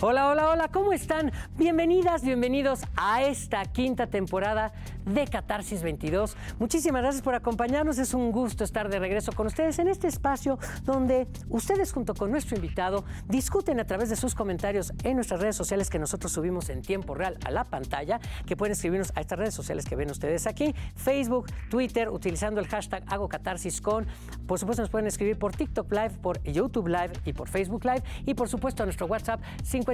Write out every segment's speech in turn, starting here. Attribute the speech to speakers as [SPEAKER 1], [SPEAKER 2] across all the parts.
[SPEAKER 1] Hola, hola, hola, ¿cómo están? Bienvenidas, bienvenidos a esta quinta temporada de Catarsis 22. Muchísimas gracias por acompañarnos, es un gusto estar de regreso con ustedes en este espacio donde ustedes junto con nuestro invitado discuten a través de sus comentarios en nuestras redes sociales que nosotros subimos en tiempo real a la pantalla, que pueden escribirnos a estas redes sociales que ven ustedes aquí, Facebook, Twitter, utilizando el hashtag hago con. Por supuesto nos pueden escribir por TikTok Live, por YouTube Live y por Facebook Live y por supuesto a nuestro WhatsApp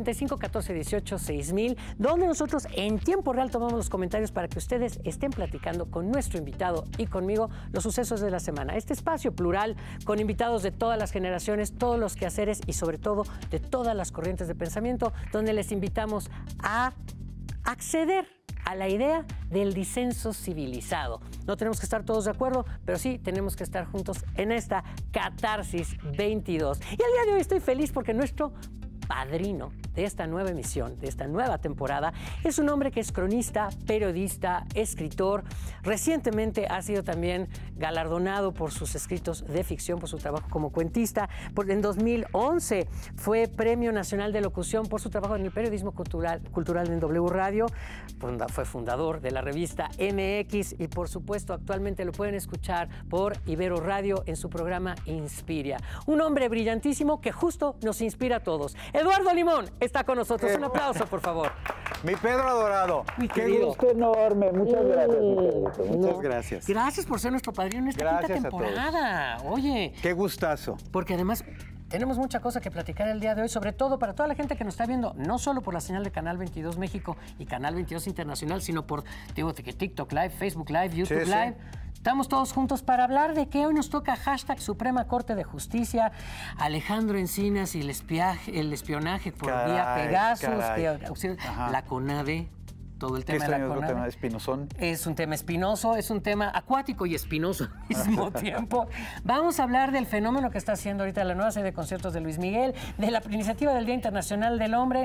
[SPEAKER 1] 55 14 18 6000, donde nosotros en tiempo real tomamos los comentarios para que ustedes estén platicando con nuestro invitado y conmigo los sucesos de la semana. Este espacio plural con invitados de todas las generaciones, todos los quehaceres y sobre todo de todas las corrientes de pensamiento, donde les invitamos a acceder a la idea del disenso civilizado. No tenemos que estar todos de acuerdo, pero sí tenemos que estar juntos en esta Catarsis 22. Y al día de hoy estoy feliz porque nuestro padrino de esta nueva emisión, de esta nueva temporada, es un hombre que es cronista, periodista, escritor. Recientemente ha sido también galardonado por sus escritos de ficción, por su trabajo como cuentista. en 2011 fue Premio Nacional de Locución por su trabajo en el periodismo cultural, cultural en W Radio. fue fundador de la revista MX y por supuesto actualmente lo pueden escuchar por Ibero Radio en su programa Inspira. Un hombre brillantísimo que justo nos inspira a todos. Eduardo Limón está con nosotros. Eh. Un aplauso, por favor.
[SPEAKER 2] Mi Pedro adorado. Qué gusto enorme. Muchas mm. gracias, Muchas gracias.
[SPEAKER 1] Gracias por ser nuestro padrino en
[SPEAKER 2] esta quinta temporada. Oye. Qué gustazo.
[SPEAKER 1] Porque además tenemos mucha cosa que platicar el día de hoy, sobre todo para toda la gente que nos está viendo, no solo por la señal de Canal 22 México y Canal 22 Internacional, sino por digo, TikTok Live, Facebook Live, YouTube Live. Estamos todos juntos para hablar de que hoy nos toca hashtag Suprema Corte de Justicia, Alejandro Encinas y el, espionaje por vía Pegasus, la
[SPEAKER 2] CONADE todo el este tema de
[SPEAKER 1] Es un tema espinoso, es un tema acuático y espinoso al mismo tiempo. Vamos a hablar del fenómeno que está haciendo ahorita la nueva serie de conciertos de Luis Miguel, de la iniciativa del Día Internacional del Hombre,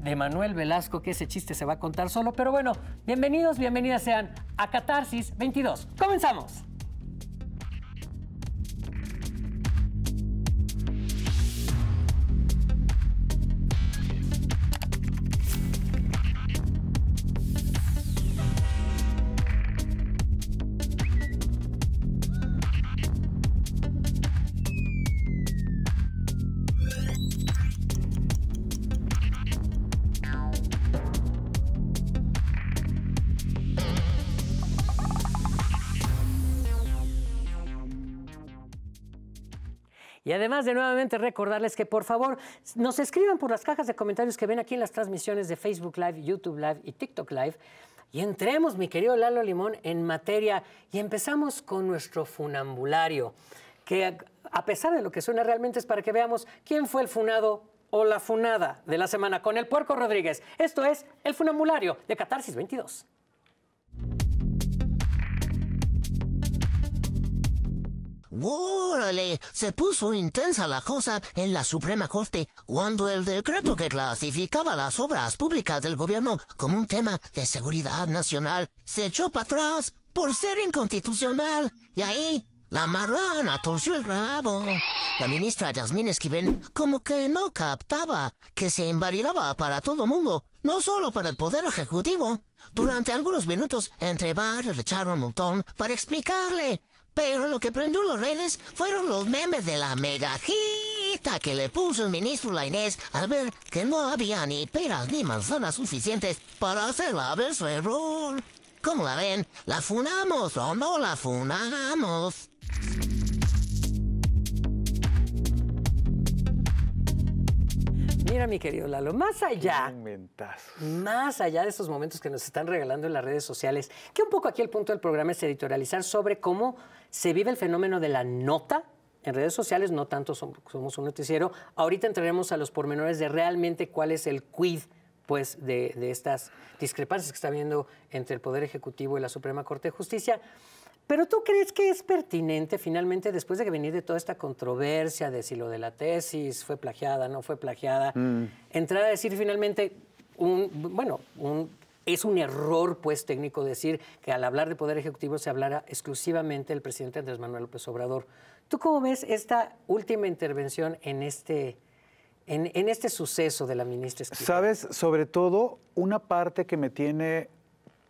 [SPEAKER 1] de Manuel Velasco, que ese chiste se va a contar solo. Pero bueno, bienvenidos, bienvenidas sean a Catarsis 22. ¡Comenzamos! Y además de nuevamente recordarles que por favor nos escriban por las cajas de comentarios que ven aquí en las transmisiones de Facebook Live, YouTube Live y TikTok Live. Y entremos, mi querido Lalo Limón, en materia y empezamos con nuestro funambulario, que a pesar de lo que suena realmente es para que veamos quién fue el funado o la funada de la semana con el puerco Rodríguez. Esto es El Funambulario de Catarsis 22. ¡Órale! Se puso intensa la cosa en la Suprema Corte cuando el decreto que clasificaba las obras públicas del gobierno como un tema de seguridad nacional se echó para atrás por ser inconstitucional. Y ahí la marrana torció el rabo. La ministra Yasmín Esquivel como que no captaba que se invalidaba para todo mundo, no solo para el Poder Ejecutivo. Durante algunos minutos entre varios y echaron un montón para explicarle pero lo que prendió los redes fueron los memes de la megajita que le puso el ministro Lainés al ver que no había ni peras ni manzanas suficientes para hacerla ver su error. ¿Cómo la ven? ¿La funamos o no la funamos? Mira, mi querido Lalo, más allá. Más allá de esos momentos que nos están regalando en las redes sociales, que un poco aquí el punto del programa es editorializar sobre cómo se vive el fenómeno de la nota en redes sociales, no tanto somos un noticiero. Ahorita entraremos a los pormenores de realmente cuál es el quid pues, de, de estas discrepancias que está habiendo entre el Poder Ejecutivo y la Suprema Corte de Justicia. Pero tú crees que es pertinente finalmente, después de que venir de toda esta controversia de si lo de la tesis fue plagiada, no fue plagiada, mm. entrar a decir finalmente, bueno, es un error pues técnico decir que al hablar de poder ejecutivo se hablara exclusivamente del presidente Andrés Manuel López Obrador. ¿Tú cómo ves esta última intervención en este, en, este suceso de la
[SPEAKER 2] ministra? Sabes, sobre todo, una parte que me tiene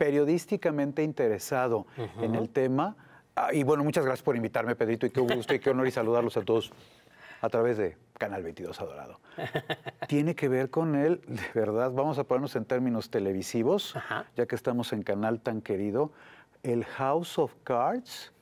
[SPEAKER 2] periodísticamente interesado en el tema. Ah, y bueno, muchas gracias por invitarme, Pedrito, y qué gusto y qué honor y saludarlos a todos a través de Canal 22 Adorado. Tiene que ver con el, de verdad, vamos a ponernos en términos televisivos, ya que estamos en canal tan querido, el House of Cards,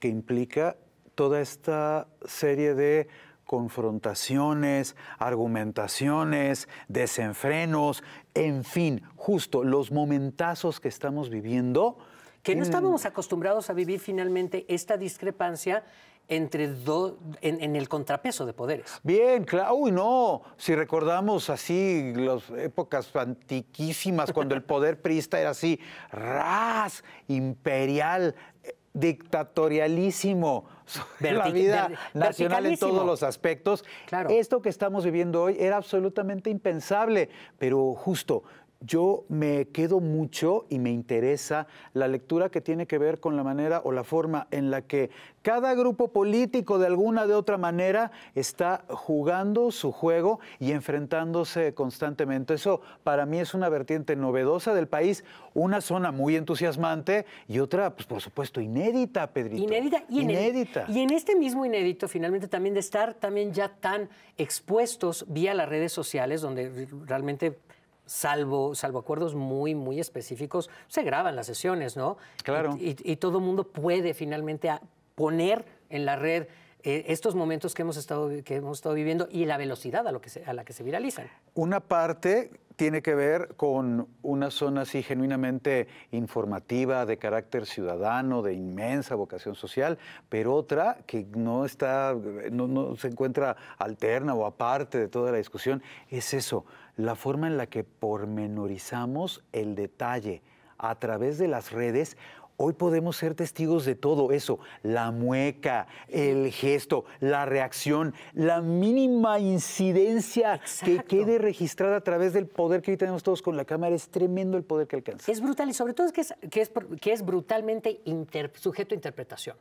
[SPEAKER 2] que implica toda esta serie de confrontaciones, argumentaciones, desenfrenos, en fin, justo los momentazos que estamos viviendo. Que no estábamos
[SPEAKER 1] acostumbrados a vivir finalmente esta discrepancia entre dos, en, el contrapeso de poderes.
[SPEAKER 2] Bien, claro, uy, no, si recordamos así las épocas antiquísimas, cuando el poder priista era así, ras, imperial, dictatorialísimo de la vida nacional en todos los aspectos. Esto que estamos viviendo hoy era absolutamente impensable, pero justo yo me quedo mucho y me interesa la lectura que tiene que ver con la manera o la forma en la que cada grupo político de alguna de otra manera está jugando su juego y enfrentándose constantemente. Eso para mí es una vertiente novedosa del país, una zona muy entusiasmante y otra, pues por supuesto, inédita, Pedrito. Inédita y inédita.
[SPEAKER 1] y en este mismo inédito, finalmente, también de estar también ya tan expuestos vía las redes sociales, donde realmente salvo, salvo acuerdos muy, muy específicos, se graban las sesiones, ¿no? Claro. Y, todo el mundo puede finalmente poner en la red eh, estos momentos que hemos, estado, que hemos estado viviendo y la velocidad a, la que se viralizan.
[SPEAKER 2] Una parte tiene que ver con una zona así genuinamente informativa, de carácter ciudadano, de inmensa vocación social, pero otra que no está, no se encuentra alterna o aparte de toda la discusión, es eso, la forma en la que pormenorizamos el detalle a través de las redes Hoy podemos ser testigos de todo eso, la mueca, el gesto, la reacción, la mínima incidencia que quede registrada a través del poder que hoy tenemos todos con la cámara. Es tremendo el poder que alcanza. Es brutal y sobre todo es que
[SPEAKER 1] es, que es, brutalmente sujeto a interpretación.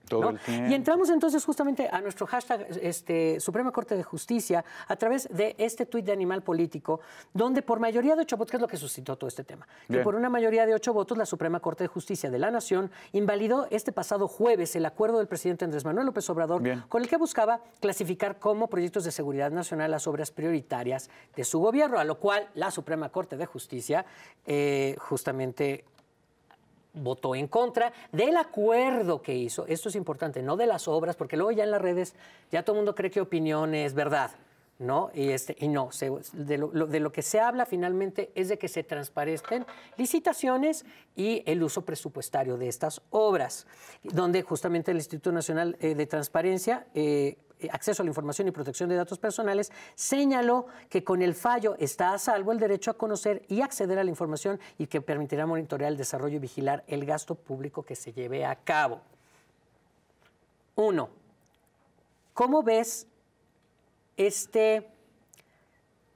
[SPEAKER 1] Y entramos entonces justamente a nuestro hashtag este, Suprema Corte de Justicia a través de este tuit de Animal Político, donde por mayoría de ocho votos, que es lo que suscitó todo este tema, que por una mayoría de ocho votos la Suprema Corte de Justicia de la Nación invalidó este pasado jueves el acuerdo del presidente Andrés Manuel López Obrador con el que buscaba clasificar como proyectos de seguridad nacional las obras prioritarias de su gobierno, a lo cual la Suprema Corte de Justicia eh, justamente votó en contra del acuerdo que hizo. Esto es importante, no de las obras, porque luego ya en las redes ya todo el mundo cree que opinión es verdad. ¿no? Y, este, y no, de, lo, de, lo, que se habla finalmente es de que se transparenten licitaciones y el uso presupuestario de estas obras, donde justamente el Instituto Nacional eh, de Transparencia... Eh, acceso a la información y protección de datos personales, señaló que con el fallo está a salvo el derecho a conocer y acceder a la información y que permitirá monitorear el desarrollo y vigilar el gasto público que se lleve a cabo. Uno, ¿cómo ves este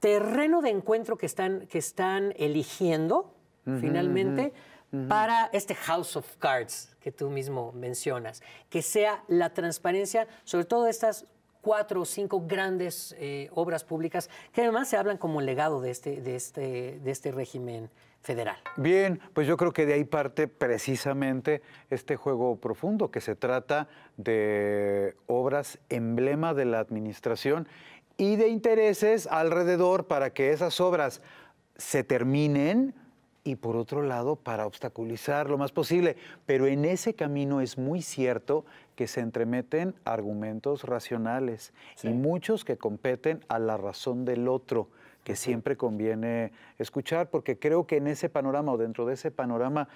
[SPEAKER 1] terreno de encuentro que están, que están eligiendo
[SPEAKER 2] finalmente
[SPEAKER 1] para este House of Cards que tú mismo mencionas, que sea la transparencia, sobre todo estas cuatro o cinco grandes eh, obras públicas que además se hablan como legado de este, de este, de este régimen federal.
[SPEAKER 2] Bien, pues yo creo que de ahí parte precisamente este juego profundo que se trata de obras emblema de la administración y de intereses alrededor para que esas obras se terminen y por otro lado para obstaculizar lo más posible. Pero en ese camino es muy cierto que se entremeten argumentos racionales y muchos que competen a la razón del otro que siempre conviene escuchar, porque creo que en ese panorama o dentro de ese panorama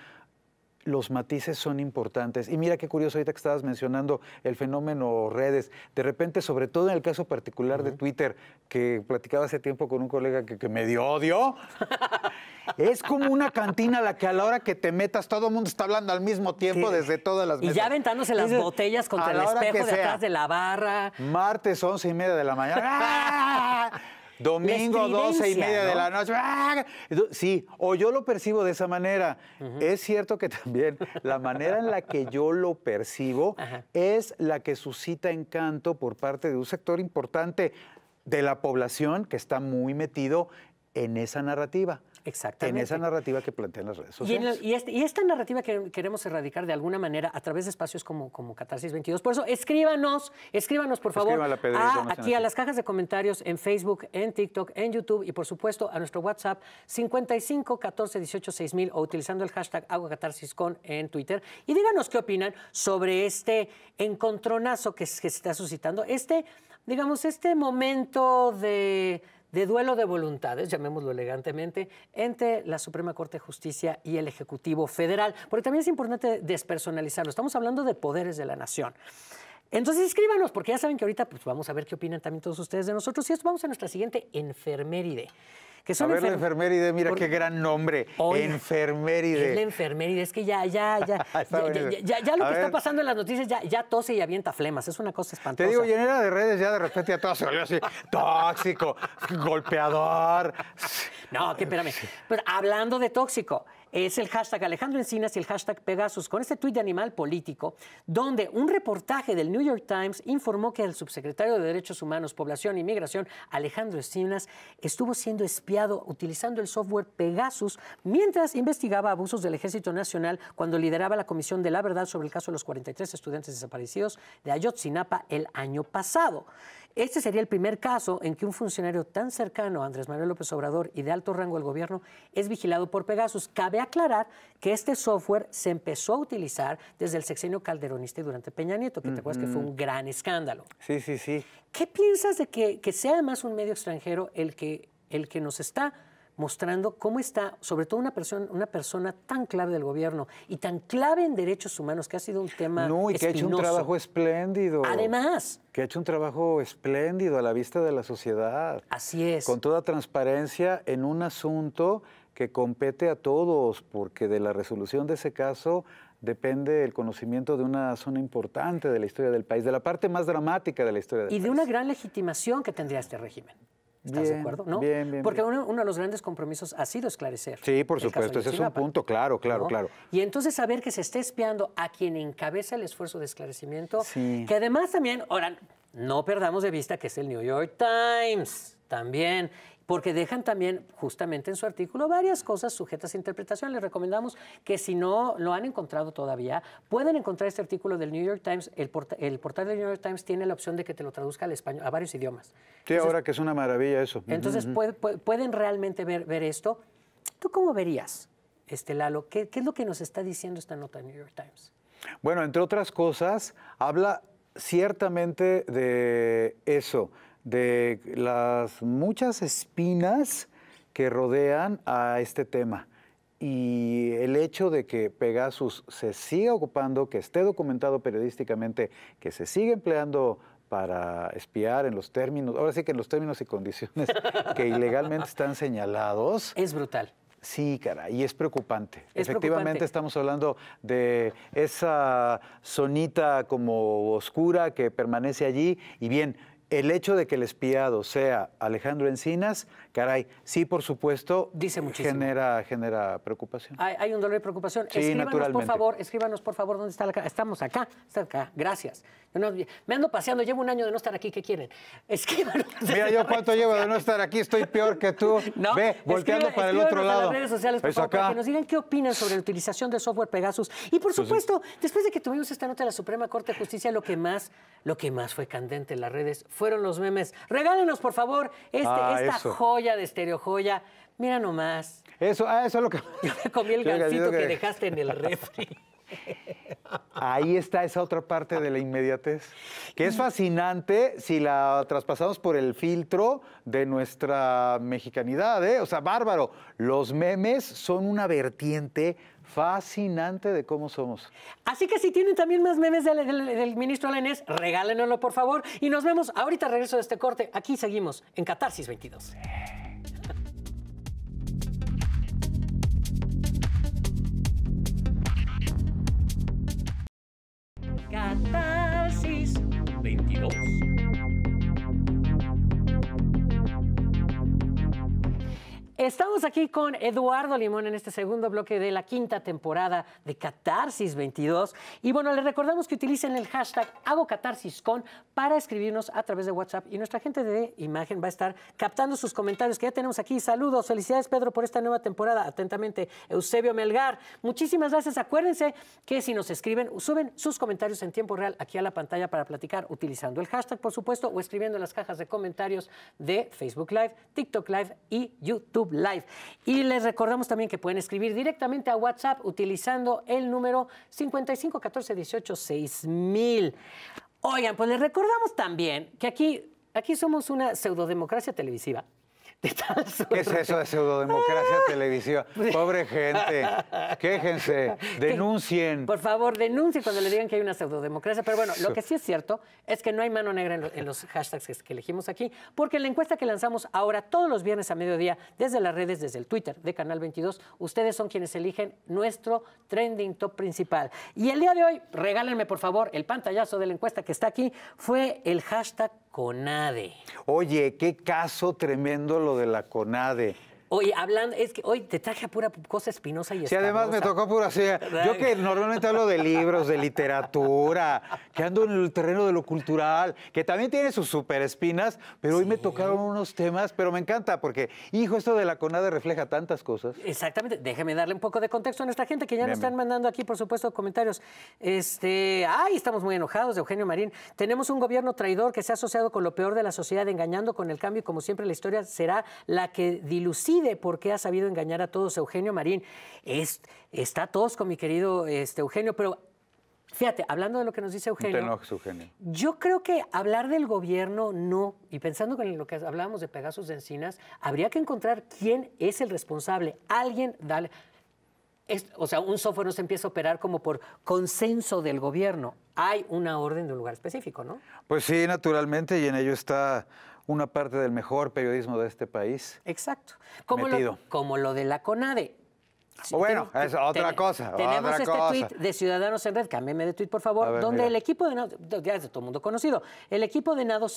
[SPEAKER 2] los matices son importantes. Y mira qué curioso, ahorita que estabas mencionando el fenómeno redes. De repente, sobre todo en el caso particular de Twitter, que platicaba hace tiempo con un colega que, me dio odio, es como una cantina a la que a la hora que te metas todo el mundo está hablando al mismo tiempo desde todas las mesas. Y ya aventándose las botellas contra el espejo detrás de la
[SPEAKER 1] barra.
[SPEAKER 2] Martes, once y media de la mañana. Domingo, 12 y media de la noche. ¡Ah! Sí, o yo lo percibo de esa manera. Es cierto que también la manera en la que yo lo percibo es la que suscita encanto por parte de un sector importante de la población que está muy metido en esa narrativa en esa narrativa que plantean las redes sociales.
[SPEAKER 1] Este, y, esta narrativa que queremos erradicar de alguna manera a través de espacios como, como Catarsis 22. Por eso, escríbanos, escríbanos, por favor, a, aquí a las cajas de comentarios en Facebook, en TikTok, en YouTube y, por supuesto, a nuestro WhatsApp 55 14 18 6000 o utilizando el hashtag AguaCatarsisCon en Twitter. Y díganos qué opinan sobre este encontronazo que se está suscitando, este, digamos, este momento de de duelo de voluntades, llamémoslo elegantemente, entre la Suprema Corte de Justicia y el Ejecutivo Federal, porque también es importante despersonalizarlo. Estamos hablando de poderes de la nación. Entonces escríbanos, porque ya saben que ahorita pues, vamos a ver qué opinan también todos ustedes de nosotros. Y esto vamos a nuestra siguiente enfermeride.
[SPEAKER 2] Que son a ver, la enfermeride, mira qué gran nombre. enfermeride. Es la
[SPEAKER 1] enfermeride, es que ya, ya, ya. ya, lo que está pasando en las noticias, ya, ya tose y avienta flemas. Es una cosa espantosa. Te digo,
[SPEAKER 2] llenera de redes, ya de repente a todo se volvió así. Tóxico, golpeador. No, que espérame.
[SPEAKER 1] Pero hablando de tóxico, es el hashtag Alejandro Encinas y el hashtag Pegasus, con este tuit de animal político, donde un reportaje del New York Times informó que el subsecretario de Derechos Humanos, Población y Inmigración, Alejandro Encinas, estuvo siendo espiado utilizando el software Pegasus mientras investigaba abusos del Ejército Nacional cuando lideraba la Comisión de la Verdad sobre el caso de los 43 estudiantes desaparecidos de Ayotzinapa el año pasado. Este sería el primer caso en que un funcionario tan cercano a Andrés Manuel López Obrador y de alto rango del gobierno es vigilado por Pegasus. Cabe aclarar que este software se empezó a utilizar desde el sexenio calderonista y durante Peña Nieto, que te acuerdas que fue un gran escándalo. Sí, sí, sí. ¿Qué piensas de que, sea además un medio extranjero el que, el que nos está mostrando cómo está, sobre todo una persona, una persona tan clave del gobierno y tan clave en derechos humanos, que ha sido un tema. No, y que ha hecho un trabajo
[SPEAKER 2] espléndido. Además. Que ha hecho un trabajo espléndido a la vista de la sociedad. Así es. Con toda transparencia en un asunto que compete a todos, porque de la resolución de ese caso depende el conocimiento de una zona importante de la historia del país, de la parte más dramática de la historia del país. Y
[SPEAKER 1] de una gran legitimación que tendría este régimen.
[SPEAKER 2] ¿Estás de acuerdo? ¿No? Porque uno,
[SPEAKER 1] de los grandes compromisos ha sido esclarecer. Sí, por supuesto, ese es un
[SPEAKER 2] punto, claro, claro, claro.
[SPEAKER 1] Y entonces saber que se está espiando a quien encabeza el esfuerzo de esclarecimiento, que además también, ahora, no perdamos de vista que es el New York Times también porque dejan también justamente en su artículo varias cosas sujetas a interpretación. Les recomendamos que si no lo han encontrado todavía, pueden encontrar este artículo del New York Times. El, portal del New York Times tiene la opción de que te lo traduzca al español, a varios idiomas.
[SPEAKER 2] Sí, ahora que es una maravilla eso. Entonces
[SPEAKER 1] pueden realmente ver, esto. ¿Tú cómo verías, este Lalo, qué, qué es lo que nos está diciendo esta nota del New York Times?
[SPEAKER 2] Bueno, entre otras cosas, habla ciertamente de eso, de las muchas espinas que rodean a este tema. Y el hecho de que Pegasus se siga ocupando, que esté documentado periodísticamente, que se siga empleando para espiar en los términos, ahora sí que en los términos y condiciones que ilegalmente están señalados. Es brutal. Sí, cara, y es preocupante. Efectivamente estamos hablando de esa zonita como oscura que permanece allí y bien, el hecho de que el espiado sea Alejandro Encinas caray, sí, por supuesto, Dice muchísimo. genera, genera preocupación.
[SPEAKER 1] Hay, un dolor de preocupación. Sí, escríbanos, por favor, escríbanos, por favor, ¿dónde está la cara. Estamos acá, está acá, gracias. me ando paseando, llevo un año de no estar aquí, ¿qué quieren? Escríbanos.
[SPEAKER 2] Mira, yo cuánto llevo de no estar aquí, estoy peor que tú. Ve, volteando para el otro lado. A las redes sociales, por que nos
[SPEAKER 1] digan qué opinan sobre la utilización de software Pegasus. Y por supuesto, después de que tuvimos esta nota de la Suprema Corte de Justicia, lo que más, lo que más fue candente en las redes fueron los memes. Regálenos, por favor, este, ah, esta joya de de joya, Mira nomás.
[SPEAKER 2] Eso, ah, eso es lo que.
[SPEAKER 1] comí el gansito que dejaste en el refri.
[SPEAKER 2] Ahí está esa otra parte de la inmediatez, que es fascinante si la traspasamos por el filtro de nuestra mexicanidad, ¿eh? O sea, bárbaro, los memes son una vertiente fascinante de cómo somos. Así que si tienen también más memes del, ministro Alenés, regálenoslo por favor.
[SPEAKER 1] Y nos vemos ahorita regreso de este corte. Aquí seguimos en Catarsis 22. Catarsis 22. Estamos aquí con Eduardo Limón en este segundo bloque de la quinta temporada de Catarsis 22. Y bueno, les recordamos que utilicen el hashtag HagoCatarsisCon para escribirnos a través de WhatsApp. Y nuestra gente de imagen va a estar captando sus comentarios que ya tenemos aquí. Saludos, felicidades Pedro por esta nueva temporada. Atentamente, Eusebio Melgar. Muchísimas gracias. Acuérdense que si nos escriben, suben sus comentarios en tiempo real aquí a la pantalla para platicar utilizando el hashtag, por supuesto, o escribiendo en las cajas de comentarios de Facebook Live, TikTok Live y YouTube Live. Y les recordamos también que pueden escribir directamente a WhatsApp utilizando el número 55 Oigan, pues les recordamos también que aquí, aquí somos una pseudodemocracia televisiva
[SPEAKER 2] ¿Qué es eso de pseudodemocracia ah. televisiva? Pobre gente, quéjense, denuncien.
[SPEAKER 1] Por favor, denuncien cuando le digan que hay una pseudodemocracia. Pero bueno, lo que sí es cierto es que no hay mano negra en, los hashtags que, elegimos aquí, porque la encuesta que lanzamos ahora todos los viernes a mediodía desde las redes, desde el Twitter de Canal 22, ustedes son quienes eligen nuestro trending top principal. Y el día de hoy, regálenme por favor el pantallazo de la encuesta que está aquí, fue el
[SPEAKER 2] hashtag CONADE. Oye, qué caso tremendo lo de la CONADE.
[SPEAKER 1] Oye, hablando, es que hoy te traje a pura cosa espinosa y Sí, además me tocó pura. yo que
[SPEAKER 2] normalmente hablo de libros, de literatura, que ando en el terreno de lo cultural, que también tiene sus super espinas, pero hoy me tocaron unos temas, pero me encanta porque, hijo, esto de la CONADE refleja tantas cosas.
[SPEAKER 1] Exactamente. Déjeme darle un poco de contexto a nuestra gente que ya nos están mandando aquí, por supuesto, comentarios. Este, ay, estamos muy enojados de Eugenio Marín. Tenemos un gobierno traidor que se ha asociado con lo peor de la sociedad, engañando con el cambio como siempre, la historia será la que dilucida de por qué ha sabido engañar a todos Eugenio Marín. Es, está tosco, mi querido este, Eugenio, pero Fíjate, hablando de lo que nos dice Eugenio, Yo creo que hablar del gobierno no, y pensando en lo que hablábamos de Pegasus de Encinas, habría que encontrar quién es el responsable. Alguien, dale. o sea, un software no se empieza a operar como por consenso del gobierno. Hay una orden de un lugar específico, ¿no?
[SPEAKER 2] Pues sí, naturalmente, y en ello está una parte del mejor periodismo de este país.
[SPEAKER 1] Exacto. Como, Lo, de la CONADE.
[SPEAKER 2] bueno, es otra cosa. Tenemos este tuit tweet
[SPEAKER 1] de Ciudadanos en Red, cámbiame de tweet, por favor, donde el equipo de Nado, ya es de todo el mundo conocido, el equipo de Nado,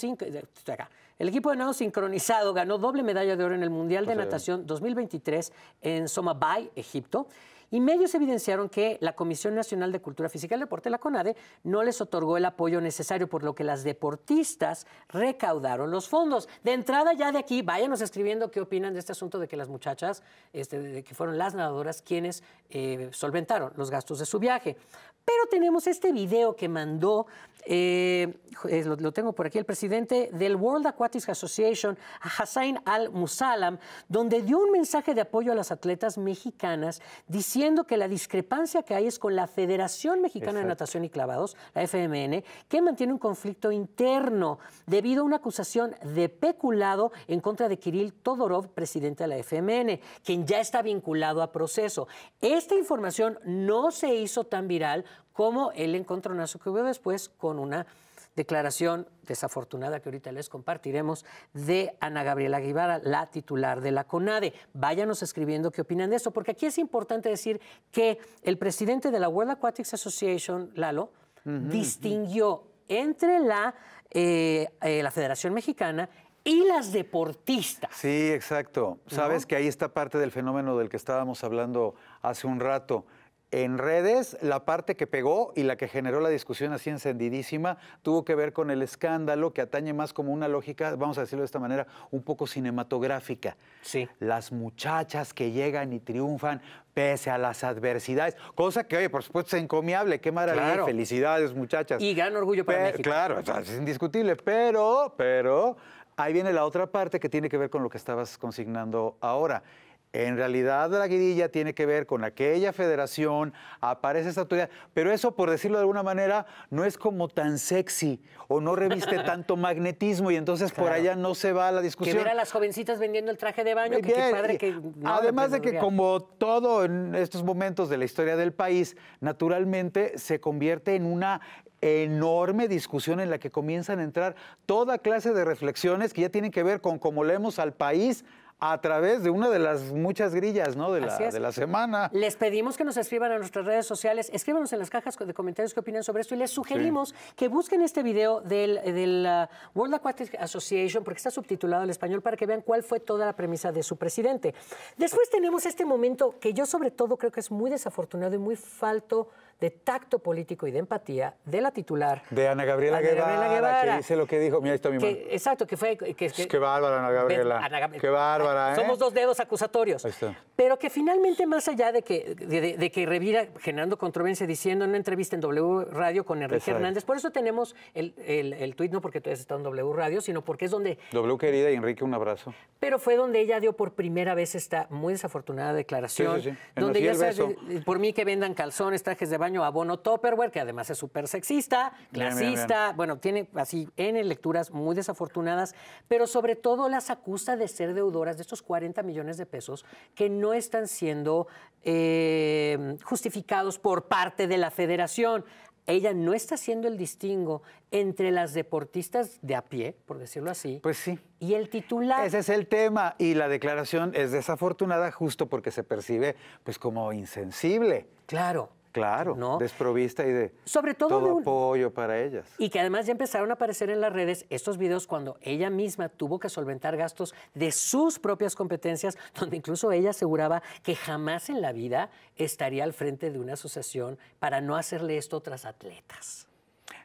[SPEAKER 1] el equipo de sincronizado ganó doble medalla de oro en el Mundial de pues Natación 2023 en Somabay, Egipto y medios evidenciaron que la Comisión Nacional de Cultura Física y Deporte, la CONADE, no les otorgó el apoyo necesario, por lo que las deportistas recaudaron los fondos. De entrada ya de aquí, váyanos escribiendo qué opinan de este asunto de que las muchachas, este, que fueron las nadadoras quienes eh, solventaron los gastos de su viaje. Pero tenemos este video que mandó eh, eh, lo, tengo por aquí, el presidente del World Aquatics Association, Hassan Al-Musalam, donde dio un mensaje de apoyo a las atletas mexicanas diciendo que la discrepancia que hay es con la Federación Mexicana de Natación y Clavados, la FMN, que mantiene un conflicto interno debido a una acusación de peculado en contra de Kirill Todorov, presidente de la FMN, quien ya está vinculado a proceso. Esta información no se hizo tan viral como el encontronazo que hubo después con una declaración desafortunada que ahorita les compartiremos de Ana Gabriela Guevara, la titular de la CONADE. Váyanos escribiendo qué opinan de eso, porque aquí es importante decir que el presidente de la World Aquatics Association, Lalo, distinguió entre la, eh, eh, la Federación Mexicana y las deportistas.
[SPEAKER 2] Sí, exacto. Sabes que ahí está parte del fenómeno del que estábamos hablando hace un rato en redes, la parte que pegó y la que generó la discusión así encendidísima tuvo que ver con el escándalo que atañe más como una lógica, vamos a decirlo de esta manera, un poco cinematográfica. Sí. Las muchachas que llegan y triunfan pese a las adversidades, cosa que, oye, por supuesto es encomiable, qué maravilla, felicidades muchachas. Y gran orgullo para México. Claro, es indiscutible, pero, pero, ahí viene la otra parte que tiene que ver con lo que estabas consignando ahora en realidad la guirilla tiene que ver con aquella federación, aparece esta autoridad, pero eso por decirlo de alguna manera no es como tan sexy o no reviste tanto magnetismo y entonces por allá no se va la discusión. Que ver a
[SPEAKER 1] las jovencitas vendiendo el traje de baño, que, qué padre que... Además de que como
[SPEAKER 2] todo en estos momentos de la historia del país, naturalmente se convierte en una enorme discusión en la que comienzan a entrar toda clase de reflexiones que ya tienen que ver con cómo leemos al país a través de una de las muchas grillas de, la, de la
[SPEAKER 1] semana. Les pedimos que nos escriban a nuestras redes sociales, escríbanos en las cajas de comentarios qué opinan sobre esto y les sugerimos que busquen este video del, la ah, World Aquatic Association, porque está subtitulado al español, para que vean cuál fue toda la premisa de su presidente. Después tenemos este momento que yo sobre todo creo que es muy desafortunado y muy falto de tacto político y de empatía de la titular.
[SPEAKER 2] De Ana Gabriela, Guevara, que dice lo que dijo. Mira, ahí está mi mano.
[SPEAKER 1] exacto, que fue... Que, pues, bárbara,
[SPEAKER 2] Ana Gabriela. Qué bárbara, Somos ¿eh? dos dedos acusatorios.
[SPEAKER 1] Pero que finalmente, más allá de que, de, que revira generando controversia diciendo en una entrevista en W Radio con Enrique Hernández, por eso tenemos el, tuit, no porque tú has estado en W Radio, sino porque es donde...
[SPEAKER 2] W querida y Enrique, un abrazo.
[SPEAKER 1] Pero fue donde ella dio por primera vez esta muy desafortunada declaración. Donde ya eh, por mí que vendan calzones, trajes de a abono Topperware, que además es súper sexista, clasista, bueno, tiene así N lecturas muy desafortunadas, pero sobre todo las acusa de ser deudoras de estos 40 millones de pesos que no están siendo eh, justificados por parte de la federación ella no está haciendo el distingo entre las deportistas de a pie, por decirlo
[SPEAKER 2] así. Pues sí. Y el titular. Ese es el tema. Y la declaración es desafortunada justo porque se percibe pues como insensible. Claro. Claro, desprovista y de todo, apoyo para ellas.
[SPEAKER 1] Y que además ya empezaron a aparecer en las redes estos videos cuando ella misma tuvo que solventar gastos de sus propias competencias, donde incluso ella aseguraba que jamás en la vida estaría al frente de una asociación para no hacerle esto a otras atletas.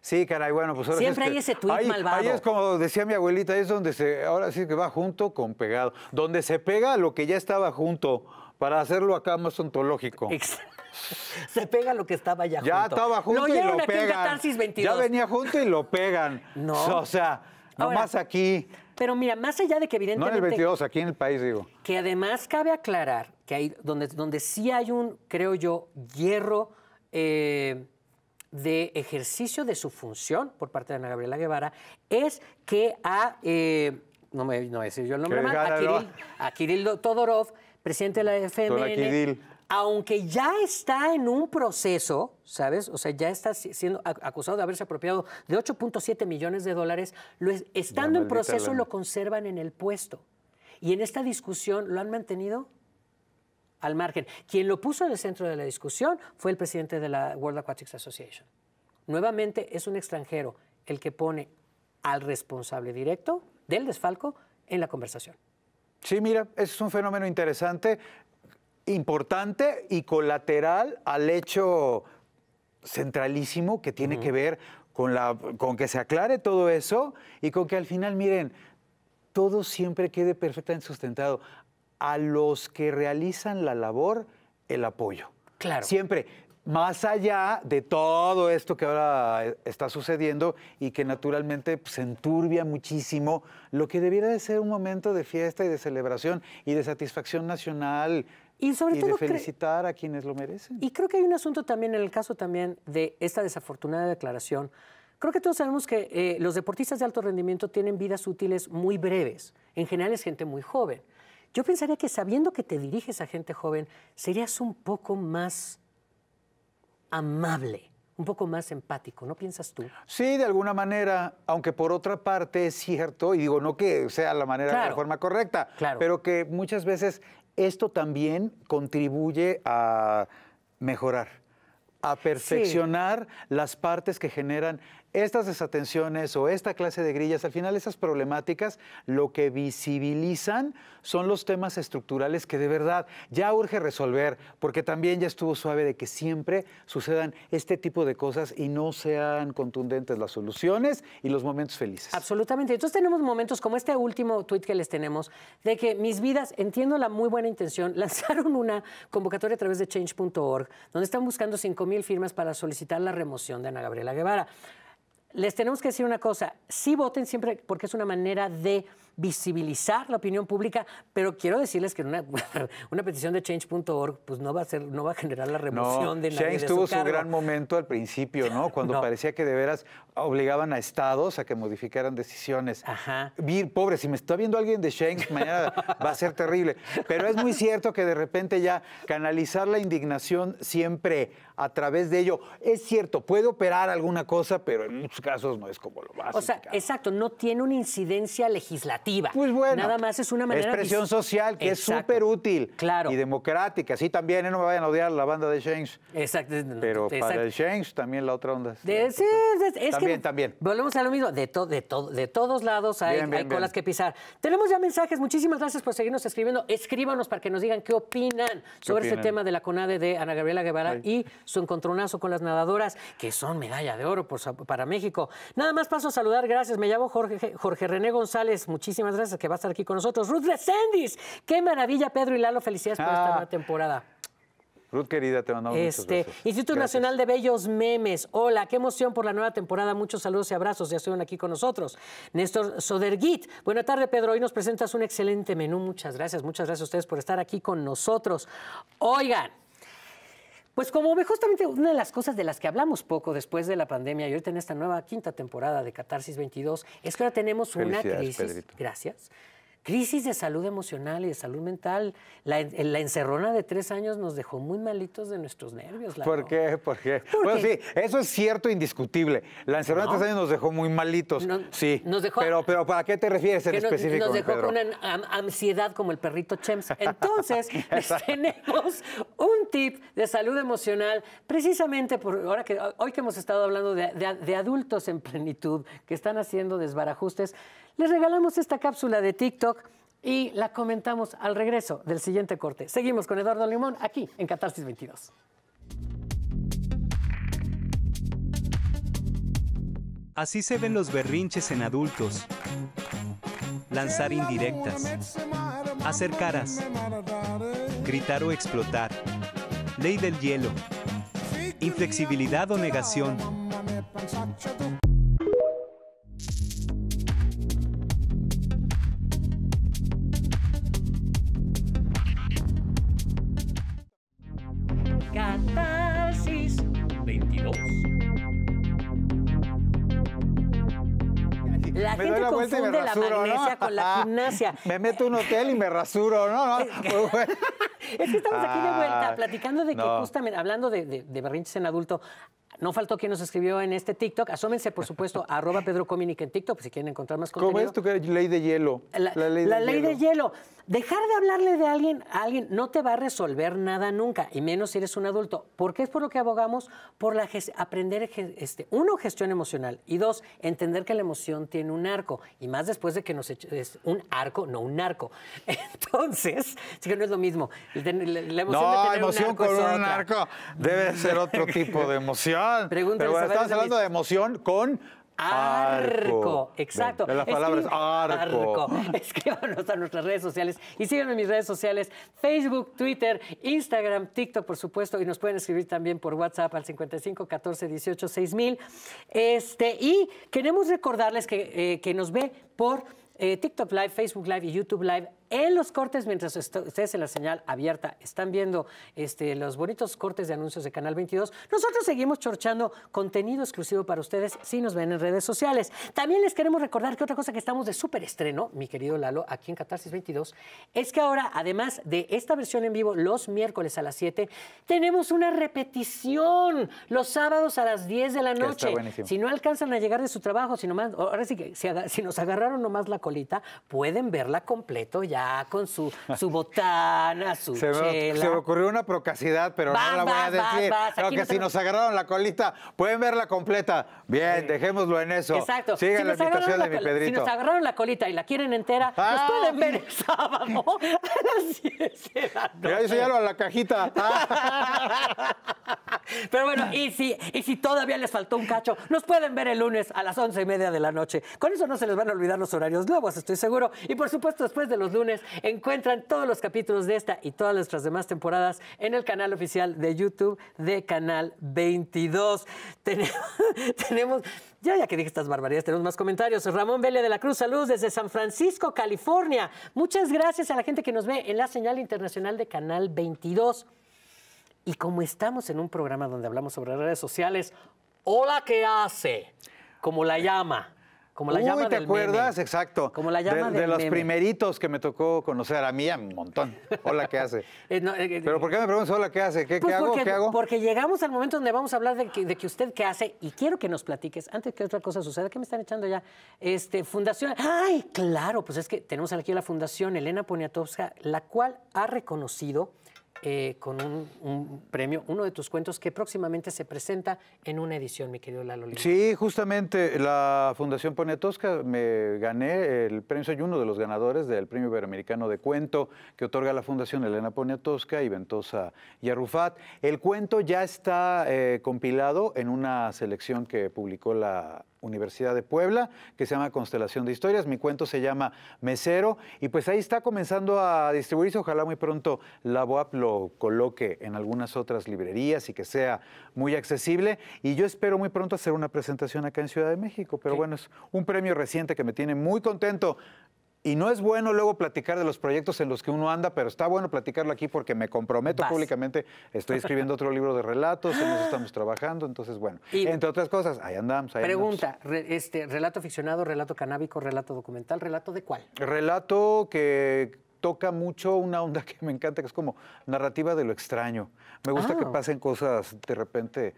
[SPEAKER 2] Sí, caray, bueno, pues Siempre hay ese tuit malvado. Ahí es como decía mi abuelita, es donde se, ahora sí que va junto con pegado, donde se pega lo que ya estaba junto para hacerlo acá más ontológico. Exacto.
[SPEAKER 1] Se pega lo que estaba ya, junto. Ya estaba junto y lo pegan. Ya venía
[SPEAKER 2] junto y lo pegan. No. O sea, nomás aquí.
[SPEAKER 1] Pero mira, más allá de que evidentemente... No en el 22,
[SPEAKER 2] aquí en el país, digo.
[SPEAKER 1] Que además cabe aclarar que hay donde, donde sí hay un, creo yo, hierro... Eh, de ejercicio de su función por parte de Ana Gabriela Guevara es que a, eh, no me no voy a decir yo el nombre mal, a Kirill, Todorov, presidente de la FMN, aunque ya está en un proceso, ¿sabes? O sea, ya está siendo acusado de haberse apropiado de 8.7 millones de dólares, estando en proceso lo conservan en el puesto. Y en esta discusión lo han mantenido al margen. Quien lo puso en el centro de la discusión fue el presidente de la World Aquatics Association. Nuevamente es un extranjero el que pone al responsable directo del desfalco en la conversación.
[SPEAKER 2] Sí, mira, es un fenómeno interesante importante y colateral al hecho centralísimo que tiene que ver con, la, con que se aclare todo eso y con que al final, miren, todo siempre quede perfectamente sustentado. A los que realizan la labor, el apoyo. Claro. Siempre más allá de todo esto que ahora eh, está sucediendo y que naturalmente pues, se enturbia muchísimo lo que debiera de ser un momento de fiesta y de celebración y de satisfacción nacional y sobre todo de felicitar a quienes lo merecen.
[SPEAKER 1] Y creo que hay un asunto también en el caso también de esta desafortunada declaración. Creo que todos sabemos que eh, los deportistas de alto rendimiento tienen vidas útiles muy breves. En general es gente muy joven. Yo pensaría que sabiendo que te diriges a gente joven, serías un poco más amable, un poco más empático, ¿no piensas tú?
[SPEAKER 2] Sí, de alguna manera, aunque por otra parte es cierto, y digo no que sea la manera de la forma correcta, pero que muchas veces esto también contribuye a mejorar, a perfeccionar las partes que generan estas desatenciones o esta clase de grillas, al final esas problemáticas lo que visibilizan son los temas estructurales que de verdad ya urge resolver, porque también ya estuvo suave de que siempre sucedan este tipo de cosas y no sean contundentes las soluciones y los momentos felices.
[SPEAKER 1] Absolutamente. Entonces tenemos momentos como este último tuit que les tenemos, de que mis vidas, entiendo la muy buena intención, lanzaron una convocatoria a través de change.org, donde están buscando 5 mil firmas para solicitar la remoción de Ana Gabriela Guevara les tenemos que decir una cosa, sí voten siempre porque es una manera de visibilizar la opinión pública, pero quiero decirles que una, una petición de change.org pues no va a ser, no va a generar la remoción de nadie. Change de su tuvo su, gran
[SPEAKER 2] momento al principio, ¿no? Cuando parecía que de veras obligaban a estados a que modificaran decisiones. Ajá. Pobre, si me está viendo alguien de Change, mañana va a ser terrible. Pero es muy cierto que de repente ya canalizar la indignación siempre a través de ello. Es cierto, puede operar alguna cosa, pero en muchos casos no es como lo básico. O sea,
[SPEAKER 1] exacto, no tiene una incidencia legislativa pues bueno. Nada más es una manera. de Expresión social que es súper
[SPEAKER 2] útil. Claro. Y democrática. Así también, ¿eh? no me vayan a odiar la banda de Shanks. Exacto. Pero para el Shanks también la otra onda.
[SPEAKER 1] sí, es, también, también.
[SPEAKER 2] Volvemos a lo mismo. De, de, de
[SPEAKER 1] todos lados hay, con colas que pisar. Tenemos ya mensajes. Muchísimas gracias por seguirnos escribiendo. Escríbanos para que nos digan qué opinan sobre este tema de la CONADE de Ana Gabriela Guevara y su encontronazo con las nadadoras, que son medalla de oro por, para México. Nada más paso a saludar. Gracias. Me llamo Jorge, Jorge René González. Muchísimas muchísimas gracias que va a estar aquí con nosotros. Ruth Reséndiz, qué maravilla, Pedro y Lalo, felicidades por esta ah. nueva temporada.
[SPEAKER 2] Ruth querida, te mandamos este, besos.
[SPEAKER 1] Instituto Nacional de Bellos Memes. Hola, qué emoción por la nueva temporada. Muchos saludos y abrazos. Ya estuvieron aquí con nosotros. Néstor Soderguit. Buena tarde, Pedro. Hoy nos presentas un excelente menú. Muchas gracias. Muchas gracias a ustedes por estar aquí con nosotros. Oigan, pues como justamente una de las cosas de las que hablamos poco después de la pandemia y ahorita en esta nueva quinta temporada de Catarsis 22 es que ahora tenemos una crisis, gracias, crisis de salud emocional y de salud mental. La, encerrona de tres años nos dejó muy malitos de nuestros nervios. ¿Por
[SPEAKER 2] qué? ¿Por qué? sí, eso es cierto, e indiscutible. La encerrona de tres años nos dejó muy malitos. sí. pero, pero ¿para qué te refieres en específico? Nos dejó con una
[SPEAKER 1] ansiedad como el perrito Chems. Entonces, tenemos un tip de salud emocional, precisamente por ahora que hoy que hemos estado hablando de adultos en plenitud que están haciendo desbarajustes, les regalamos esta cápsula de TikTok y la comentamos al regreso del siguiente corte. Seguimos con Eduardo Limón aquí en Catarsis 22.
[SPEAKER 2] Así se ven los berrinches en adultos. Lanzar indirectas.
[SPEAKER 1] Hacer caras.
[SPEAKER 2] Gritar o explotar. Ley del hielo. Inflexibilidad o negación la magnesia con la gimnasia. me meto un hotel y me rasuro, ¿no? Pues,
[SPEAKER 1] es que estamos aquí de vuelta platicando de que justamente, hablando de, de, de berrinches en adulto, no faltó quien nos escribió en este TikTok. Asómense, por supuesto, a arroba Pedro Cominic en TikTok, pues, si quieren encontrar más contenido.
[SPEAKER 2] ¿Cómo es tu ley de hielo? La, ley, de,
[SPEAKER 1] hielo. Dejar de hablarle de alguien a alguien no te va a resolver nada nunca, y menos si eres un adulto. Porque es por lo que abogamos? Por la aprender, este, uno, gestión emocional, y dos, entender que la emoción tiene un arco, y más después de que nos es un arco, no un arco. Entonces, sí que no es lo mismo. no, emoción con un arco
[SPEAKER 2] debe ser otro tipo de emoción pregunta estamos hablando de emoción con Arco. Exacto. las palabras arco.
[SPEAKER 1] Escríbanos a nuestras redes sociales y síganme en mis redes sociales: Facebook, Twitter, Instagram, TikTok, por supuesto. Y nos pueden escribir también por WhatsApp al 55 14 18 6000. Este, y queremos recordarles que, eh, que nos ve por eh, TikTok Live, Facebook Live y YouTube Live en los cortes, mientras ustedes en la señal abierta están viendo este, los bonitos cortes de anuncios de Canal 22, nosotros seguimos chorchando contenido exclusivo para ustedes si nos ven en redes sociales. También les queremos recordar que otra cosa que estamos de súper estreno, mi querido Lalo, aquí en Catarsis 22, es que ahora, además de esta versión en vivo los miércoles a las 7, tenemos una repetición los sábados a las 10 de la noche. Si no alcanzan a llegar de su trabajo, si, nomás, ahora sí que si nos agarraron nomás la colita, pueden verla completo ya con su, su botana,
[SPEAKER 2] su se Me, se me ocurrió una procacidad, pero no la voy a decir. que si nos agarraron la colita, pueden verla completa. Bien, dejémoslo en eso. Exacto. Sigan la invitación de mi Pedrito. Si nos
[SPEAKER 1] agarraron la colita y la quieren entera, nos ah, pueden ver el sábado a las 10 la Ya, lo a la cajita. Pero bueno, y si, y si todavía les faltó un cacho, nos pueden ver el lunes a las once y media de la noche. Con eso no se les van a olvidar los horarios nuevos, estoy seguro. Y por supuesto, después de los lunes Encuentran todos los capítulos de esta y todas nuestras demás temporadas en el canal oficial de YouTube de Canal 22. Tenemos, ya, ya que dije estas barbaridades, tenemos más comentarios. Ramón Vélez de la Cruz, Salud desde San Francisco, California. Muchas gracias a la gente que nos ve en la señal internacional de Canal 22. Y como estamos en un programa donde hablamos sobre redes sociales, hola, que hace? Como la llama. Como la ¿te acuerdas?
[SPEAKER 2] Exacto. Como la llama de, de los primeritos que me tocó conocer, a mí a un montón. Hola, ¿qué hace? Eh, eh, eh, ¿Pero por qué me preguntas hola, qué hace? ¿Qué, pues hago? ¿Qué
[SPEAKER 1] Porque llegamos al momento donde vamos a hablar de que, usted qué hace y quiero que nos platiques, antes que otra cosa suceda, ¿qué me están echando ya? Este, fundación. ¡Ay, claro! Pues es que tenemos aquí la Fundación Elena Poniatowska, la cual ha reconocido eh, con un, premio, uno de tus cuentos que próximamente se presenta en una edición, mi querido Lalo.
[SPEAKER 2] Sí, justamente la Fundación Poniatowska me gané el premio, soy uno de los ganadores del Premio Iberoamericano de Cuento que otorga la Fundación Elena Poniatowska y Ventosa y El cuento ya está eh, compilado en una selección que publicó la Universidad de Puebla, que se llama Constelación de Historias. Mi cuento se llama Mesero. Y pues ahí está comenzando a distribuirse. Ojalá muy pronto la BOAP lo coloque en algunas otras librerías y que sea muy accesible. Y yo espero muy pronto hacer una presentación acá en Ciudad de México. Pero bueno, es un premio reciente que me tiene muy contento. Y no es bueno luego platicar de los proyectos en los que uno anda, pero está bueno platicarlo aquí porque me comprometo públicamente. Estoy escribiendo otro libro de relatos, en eso estamos trabajando, entonces bueno. entre otras cosas, ahí andamos. pregunta,
[SPEAKER 1] este, relato ficcionado, relato canábico, relato documental, relato de cuál?
[SPEAKER 2] Relato que toca mucho una onda que me encanta, que es como narrativa de lo extraño. Me gusta que ah. pasen cosas de repente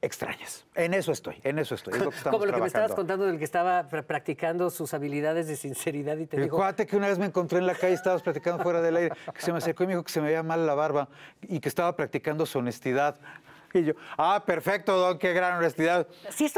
[SPEAKER 2] extrañas. En eso estoy, en eso estoy. Como lo que me estabas
[SPEAKER 1] contando del que estaba practicando sus habilidades de sinceridad y te dijo...
[SPEAKER 2] cuate que una vez me encontré en la calle, estabas practicando fuera del aire, que se me acercó y me dijo que se me veía mal la barba y que estaba practicando su honestidad. Y yo, ah, perfecto, Don, qué gran honestidad.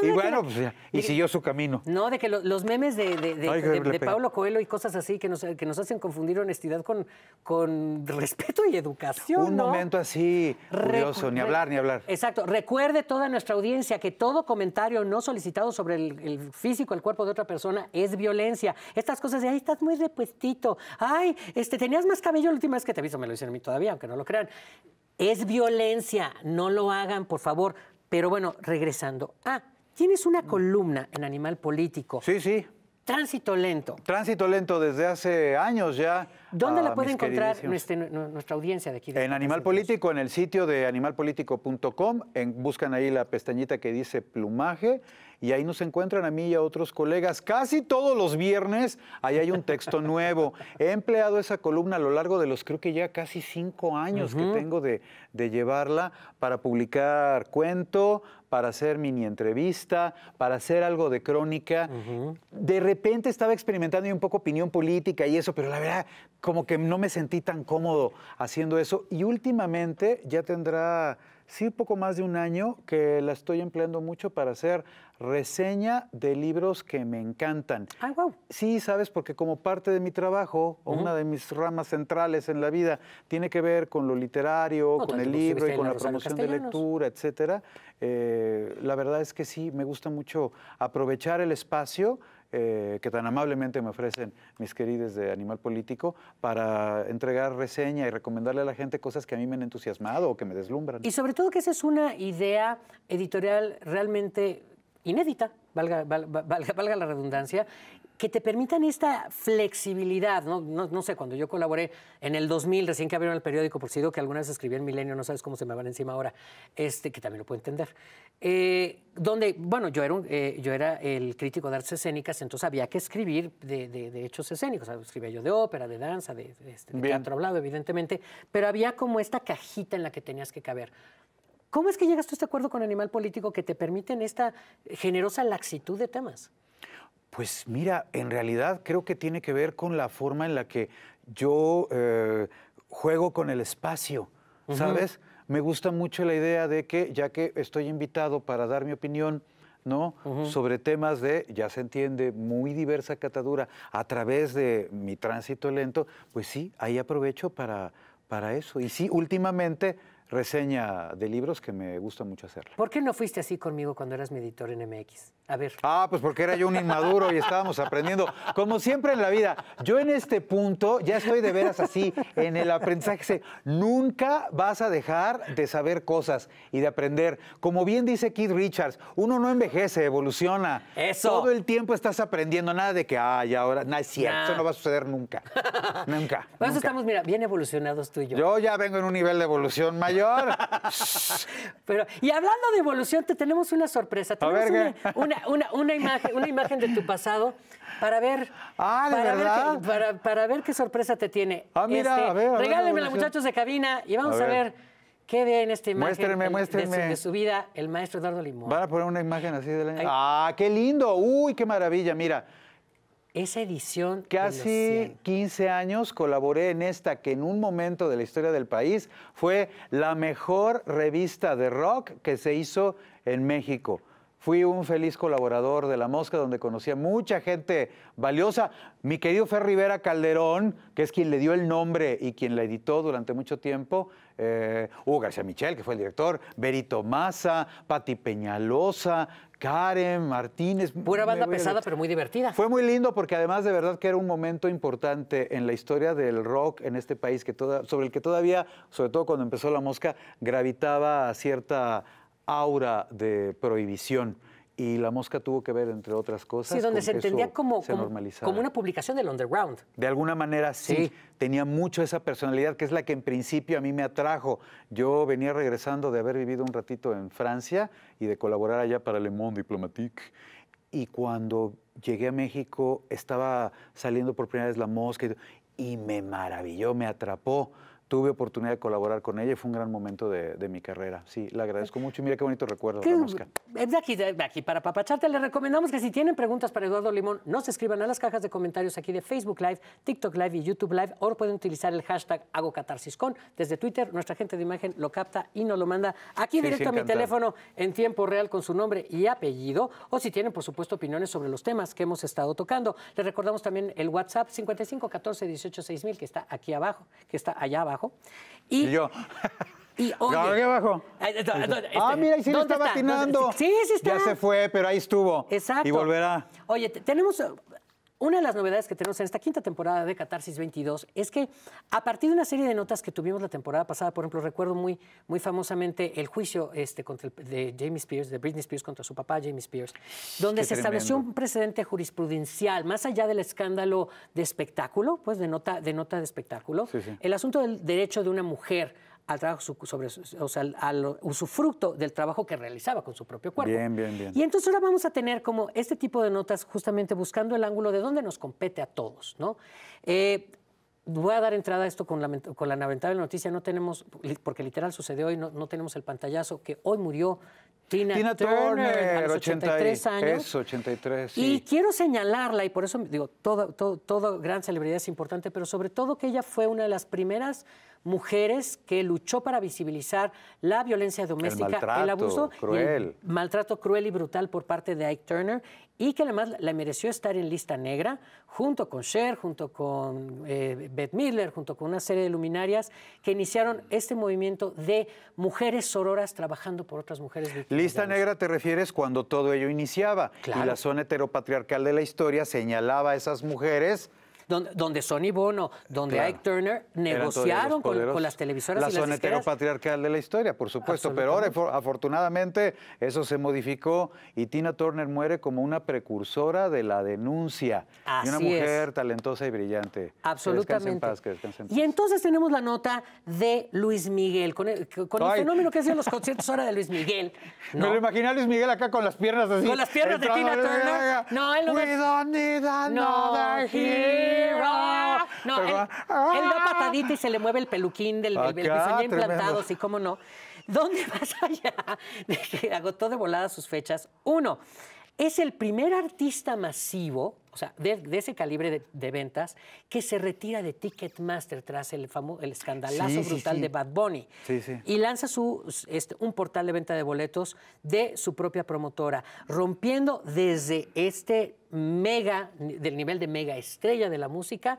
[SPEAKER 2] y bueno, pues, y siguió su camino.
[SPEAKER 1] No, de que los memes de, de, Pablo Coelho y cosas así que nos, que nos hacen confundir honestidad con, con respeto y educación. Un momento
[SPEAKER 2] así, curioso, ni hablar, ni hablar.
[SPEAKER 1] Exacto. Recuerde toda nuestra audiencia que todo comentario no solicitado sobre el, físico, el cuerpo de otra persona, es violencia. Estas cosas de ahí estás muy repuestito. Ay, este, tenías más cabello la última vez que te aviso, me lo dicen a mí todavía, aunque no lo crean es violencia, no lo hagan, por favor. Pero bueno, regresando. Ah, tienes una columna en Animal Político.
[SPEAKER 2] Sí, sí. Tránsito lento. Tránsito lento desde hace años ya. ¿Dónde la ah, puede encontrar
[SPEAKER 1] nuestra, audiencia de aquí? De
[SPEAKER 2] en Animal Político, en el sitio de animalpolitico.com. Buscan ahí la pestañita que dice plumaje y ahí nos encuentran a mí y a otros colegas. Casi todos los viernes ahí hay un texto nuevo. He empleado esa columna a lo largo de los creo que ya casi cinco años que tengo de, llevarla para publicar cuento, para hacer mini entrevista, para hacer algo de crónica. De repente estaba experimentando un poco opinión política y eso, pero la verdad, como que no me sentí tan cómodo haciendo eso. Y últimamente ya tendrá sí poco más de un año que la estoy empleando mucho para hacer reseña de libros que me encantan. Sí, sabes, porque como parte de mi trabajo, o una de mis ramas centrales en la vida, tiene que ver con lo literario, con el libro y con la, promoción de lectura, etcétera. Eh, la verdad es que sí, me gusta mucho aprovechar el espacio eh, que tan amablemente me ofrecen mis queridos de Animal Político para entregar reseña y recomendarle a la gente cosas que a mí me han entusiasmado o que me deslumbran.
[SPEAKER 1] Y sobre todo que esa es una idea editorial realmente inédita, valga, valga, valga la redundancia, que te permitan esta flexibilidad, ¿no? No, sé, cuando yo colaboré en el 2000, recién que abrieron el periódico, por si digo que algunas vez escribí en Milenio, no sabes cómo se me van encima ahora, este, que también lo puedo entender, eh, donde, bueno, yo era, eh, yo era el crítico de artes escénicas, entonces había que escribir de, hechos escénicos, escribía yo de ópera, de danza, de, este, teatro hablado, evidentemente, pero había como esta cajita en la que tenías que caber. ¿Cómo es que llegas tú a este acuerdo con Animal Político que te permiten esta generosa laxitud de temas?
[SPEAKER 2] Pues mira, en realidad creo que tiene que ver con la forma en la que yo eh, juego con el espacio, ¿sabes? Me gusta mucho la idea de que, ya que estoy invitado para dar mi opinión, ¿no? Sobre temas de, ya se entiende, muy diversa catadura a través de mi tránsito lento, pues sí, ahí aprovecho para, para eso. Y sí, últimamente reseña de libros que me gusta mucho hacer.
[SPEAKER 1] ¿Por qué no fuiste así conmigo cuando eras mi editor en MX?
[SPEAKER 2] A ver. Ah, pues porque era yo un inmaduro y estábamos aprendiendo. Como siempre en la vida, yo en este punto ya estoy de veras así, en el aprendizaje. Nunca vas a dejar de saber cosas y de aprender. Como bien dice Keith Richards, uno no envejece, evoluciona. Eso. Todo el tiempo estás aprendiendo, nada de que, ay, ahora, no es cierto, eso no va a suceder nunca. nunca.
[SPEAKER 1] Por estamos, mira, bien evolucionados tú y yo.
[SPEAKER 2] Yo ya vengo en un nivel de evolución mayor Pero, y
[SPEAKER 1] hablando de evolución, te tenemos una sorpresa. una, una, imagen, una imagen de tu pasado para ver. Ah, para, Ver qué sorpresa te tiene. Ah, mira, este. regálenmela, muchachos de cabina, y vamos a ver. ¿Qué ve en esta imagen De, su, vida el maestro Eduardo
[SPEAKER 2] Limón? Van a poner una imagen así ¡Ah, qué lindo! ¡Uy, qué maravilla! Mira, esa edición. Casi hace 15 años colaboré en esta que en un momento de la historia del país fue la mejor revista de rock que se hizo en México. Fui un feliz colaborador de La Mosca, donde conocí a mucha gente valiosa. Mi querido Fer Rivera Calderón, que es quien le dio el nombre y quien la editó durante mucho tiempo, eh, Hugo García Michel, que fue el director, Berito Massa, Patti Peñalosa, Karen Martínez. buena banda pesada,
[SPEAKER 1] pero muy divertida.
[SPEAKER 2] Fue muy lindo porque además de verdad que era un momento importante en la historia del rock en este país, que sobre el que todavía, sobre todo cuando empezó La Mosca, gravitaba cierta aura de prohibición y La Mosca tuvo que ver, entre otras cosas. Sí, donde se entendía como, se como, como,
[SPEAKER 1] una publicación del underground.
[SPEAKER 2] De alguna manera sí, tenía mucho esa personalidad, que es la que en principio a mí me atrajo. Yo venía regresando de haber vivido un ratito en Francia y de colaborar allá para Le Monde Diplomatique. Y cuando llegué a México estaba saliendo por primera vez La Mosca y me maravilló, me atrapó tuve oportunidad de colaborar con ella y fue un gran momento de, mi carrera. Sí, le agradezco mucho y mira qué bonito recuerdo. ¿Qué, de
[SPEAKER 1] aquí, de aquí, para papacharte, le recomendamos que si tienen preguntas para Eduardo Limón, nos escriban a las cajas de comentarios aquí de Facebook Live, TikTok Live y YouTube Live, o pueden utilizar el hashtag HagoCatarsisCon. Desde Twitter, nuestra gente de imagen lo capta y nos lo manda aquí directo a mi teléfono en tiempo real con su nombre y apellido, o si tienen, por supuesto, opiniones sobre los temas que hemos estado tocando. Les recordamos también el WhatsApp 5514186000 que está aquí abajo, que está allá abajo
[SPEAKER 2] y, yo. Y oye, abajo. Ah, este, mira, y si le está, está? Sí, sí está. Ya se fue, pero ahí estuvo.
[SPEAKER 1] Exacto. Y volverá. Oye, tenemos una de las novedades que tenemos en esta quinta temporada de Catarsis 22 es que a partir de una serie de notas que tuvimos la temporada pasada, por ejemplo, recuerdo muy, muy famosamente el juicio este, de James Spears, de Britney Spears contra su papá Jamie Spears, donde se estableció un precedente jurisprudencial, más allá del escándalo de espectáculo, pues de nota de, nota de espectáculo, el asunto del derecho de una mujer al trabajo sobre, al usufructo del trabajo que realizaba con su propio cuerpo. Bien, bien, bien. Y entonces ahora vamos a tener como este tipo de notas justamente buscando el ángulo de dónde nos compete a todos, ¿no? Eh, voy a dar entrada a esto con la, con la lamentable noticia, no tenemos, porque literal sucedió hoy, no, tenemos el pantallazo, que hoy murió Tina, Tina Turner, 83 años.
[SPEAKER 2] 83. Sí. Y
[SPEAKER 1] quiero señalarla, y por eso digo, toda, gran celebridad es importante, pero sobre todo que ella fue una de las primeras mujeres que luchó para visibilizar la violencia doméstica, el, abuso el maltrato cruel y brutal por parte de Ike Turner y que además la mereció estar en lista negra junto con Cher, junto con eh, Beth Midler, junto con una serie de luminarias que iniciaron este movimiento de mujeres sororas trabajando por otras mujeres
[SPEAKER 2] Lista negra te refieres cuando todo ello iniciaba y la zona heteropatriarcal de la historia señalaba a esas mujeres
[SPEAKER 1] donde, Sonny Bono, donde Ike Turner negociaron con, las televisoras. La y zona
[SPEAKER 2] patriarcal de la historia, por supuesto, pero ahora afortunadamente eso se modificó y Tina Turner muere como una precursora de la denuncia. Así y una mujer talentosa y brillante. Absolutamente. Paz, y
[SPEAKER 1] entonces tenemos la nota de Luis Miguel, con el, fenómeno que hacían los conciertos ahora de Luis Miguel.
[SPEAKER 2] ¿no? Me lo imaginé a Luis Miguel acá con las piernas así. Con las piernas de Tina Turner. No, él no. We don't no, ah. él, da patadita y
[SPEAKER 1] se le mueve el peluquín del, que ya implantado, cómo no. ¿Dónde vas allá? De agotó de volada sus fechas. Uno, es el primer artista masivo, o sea, de, ese calibre de, ventas, que se retira de Ticketmaster tras el, el escandalazo brutal de Bad Bunny. Y lanza su, este, un portal de venta de boletos de su propia promotora, rompiendo desde este mega, del nivel de mega estrella de la música,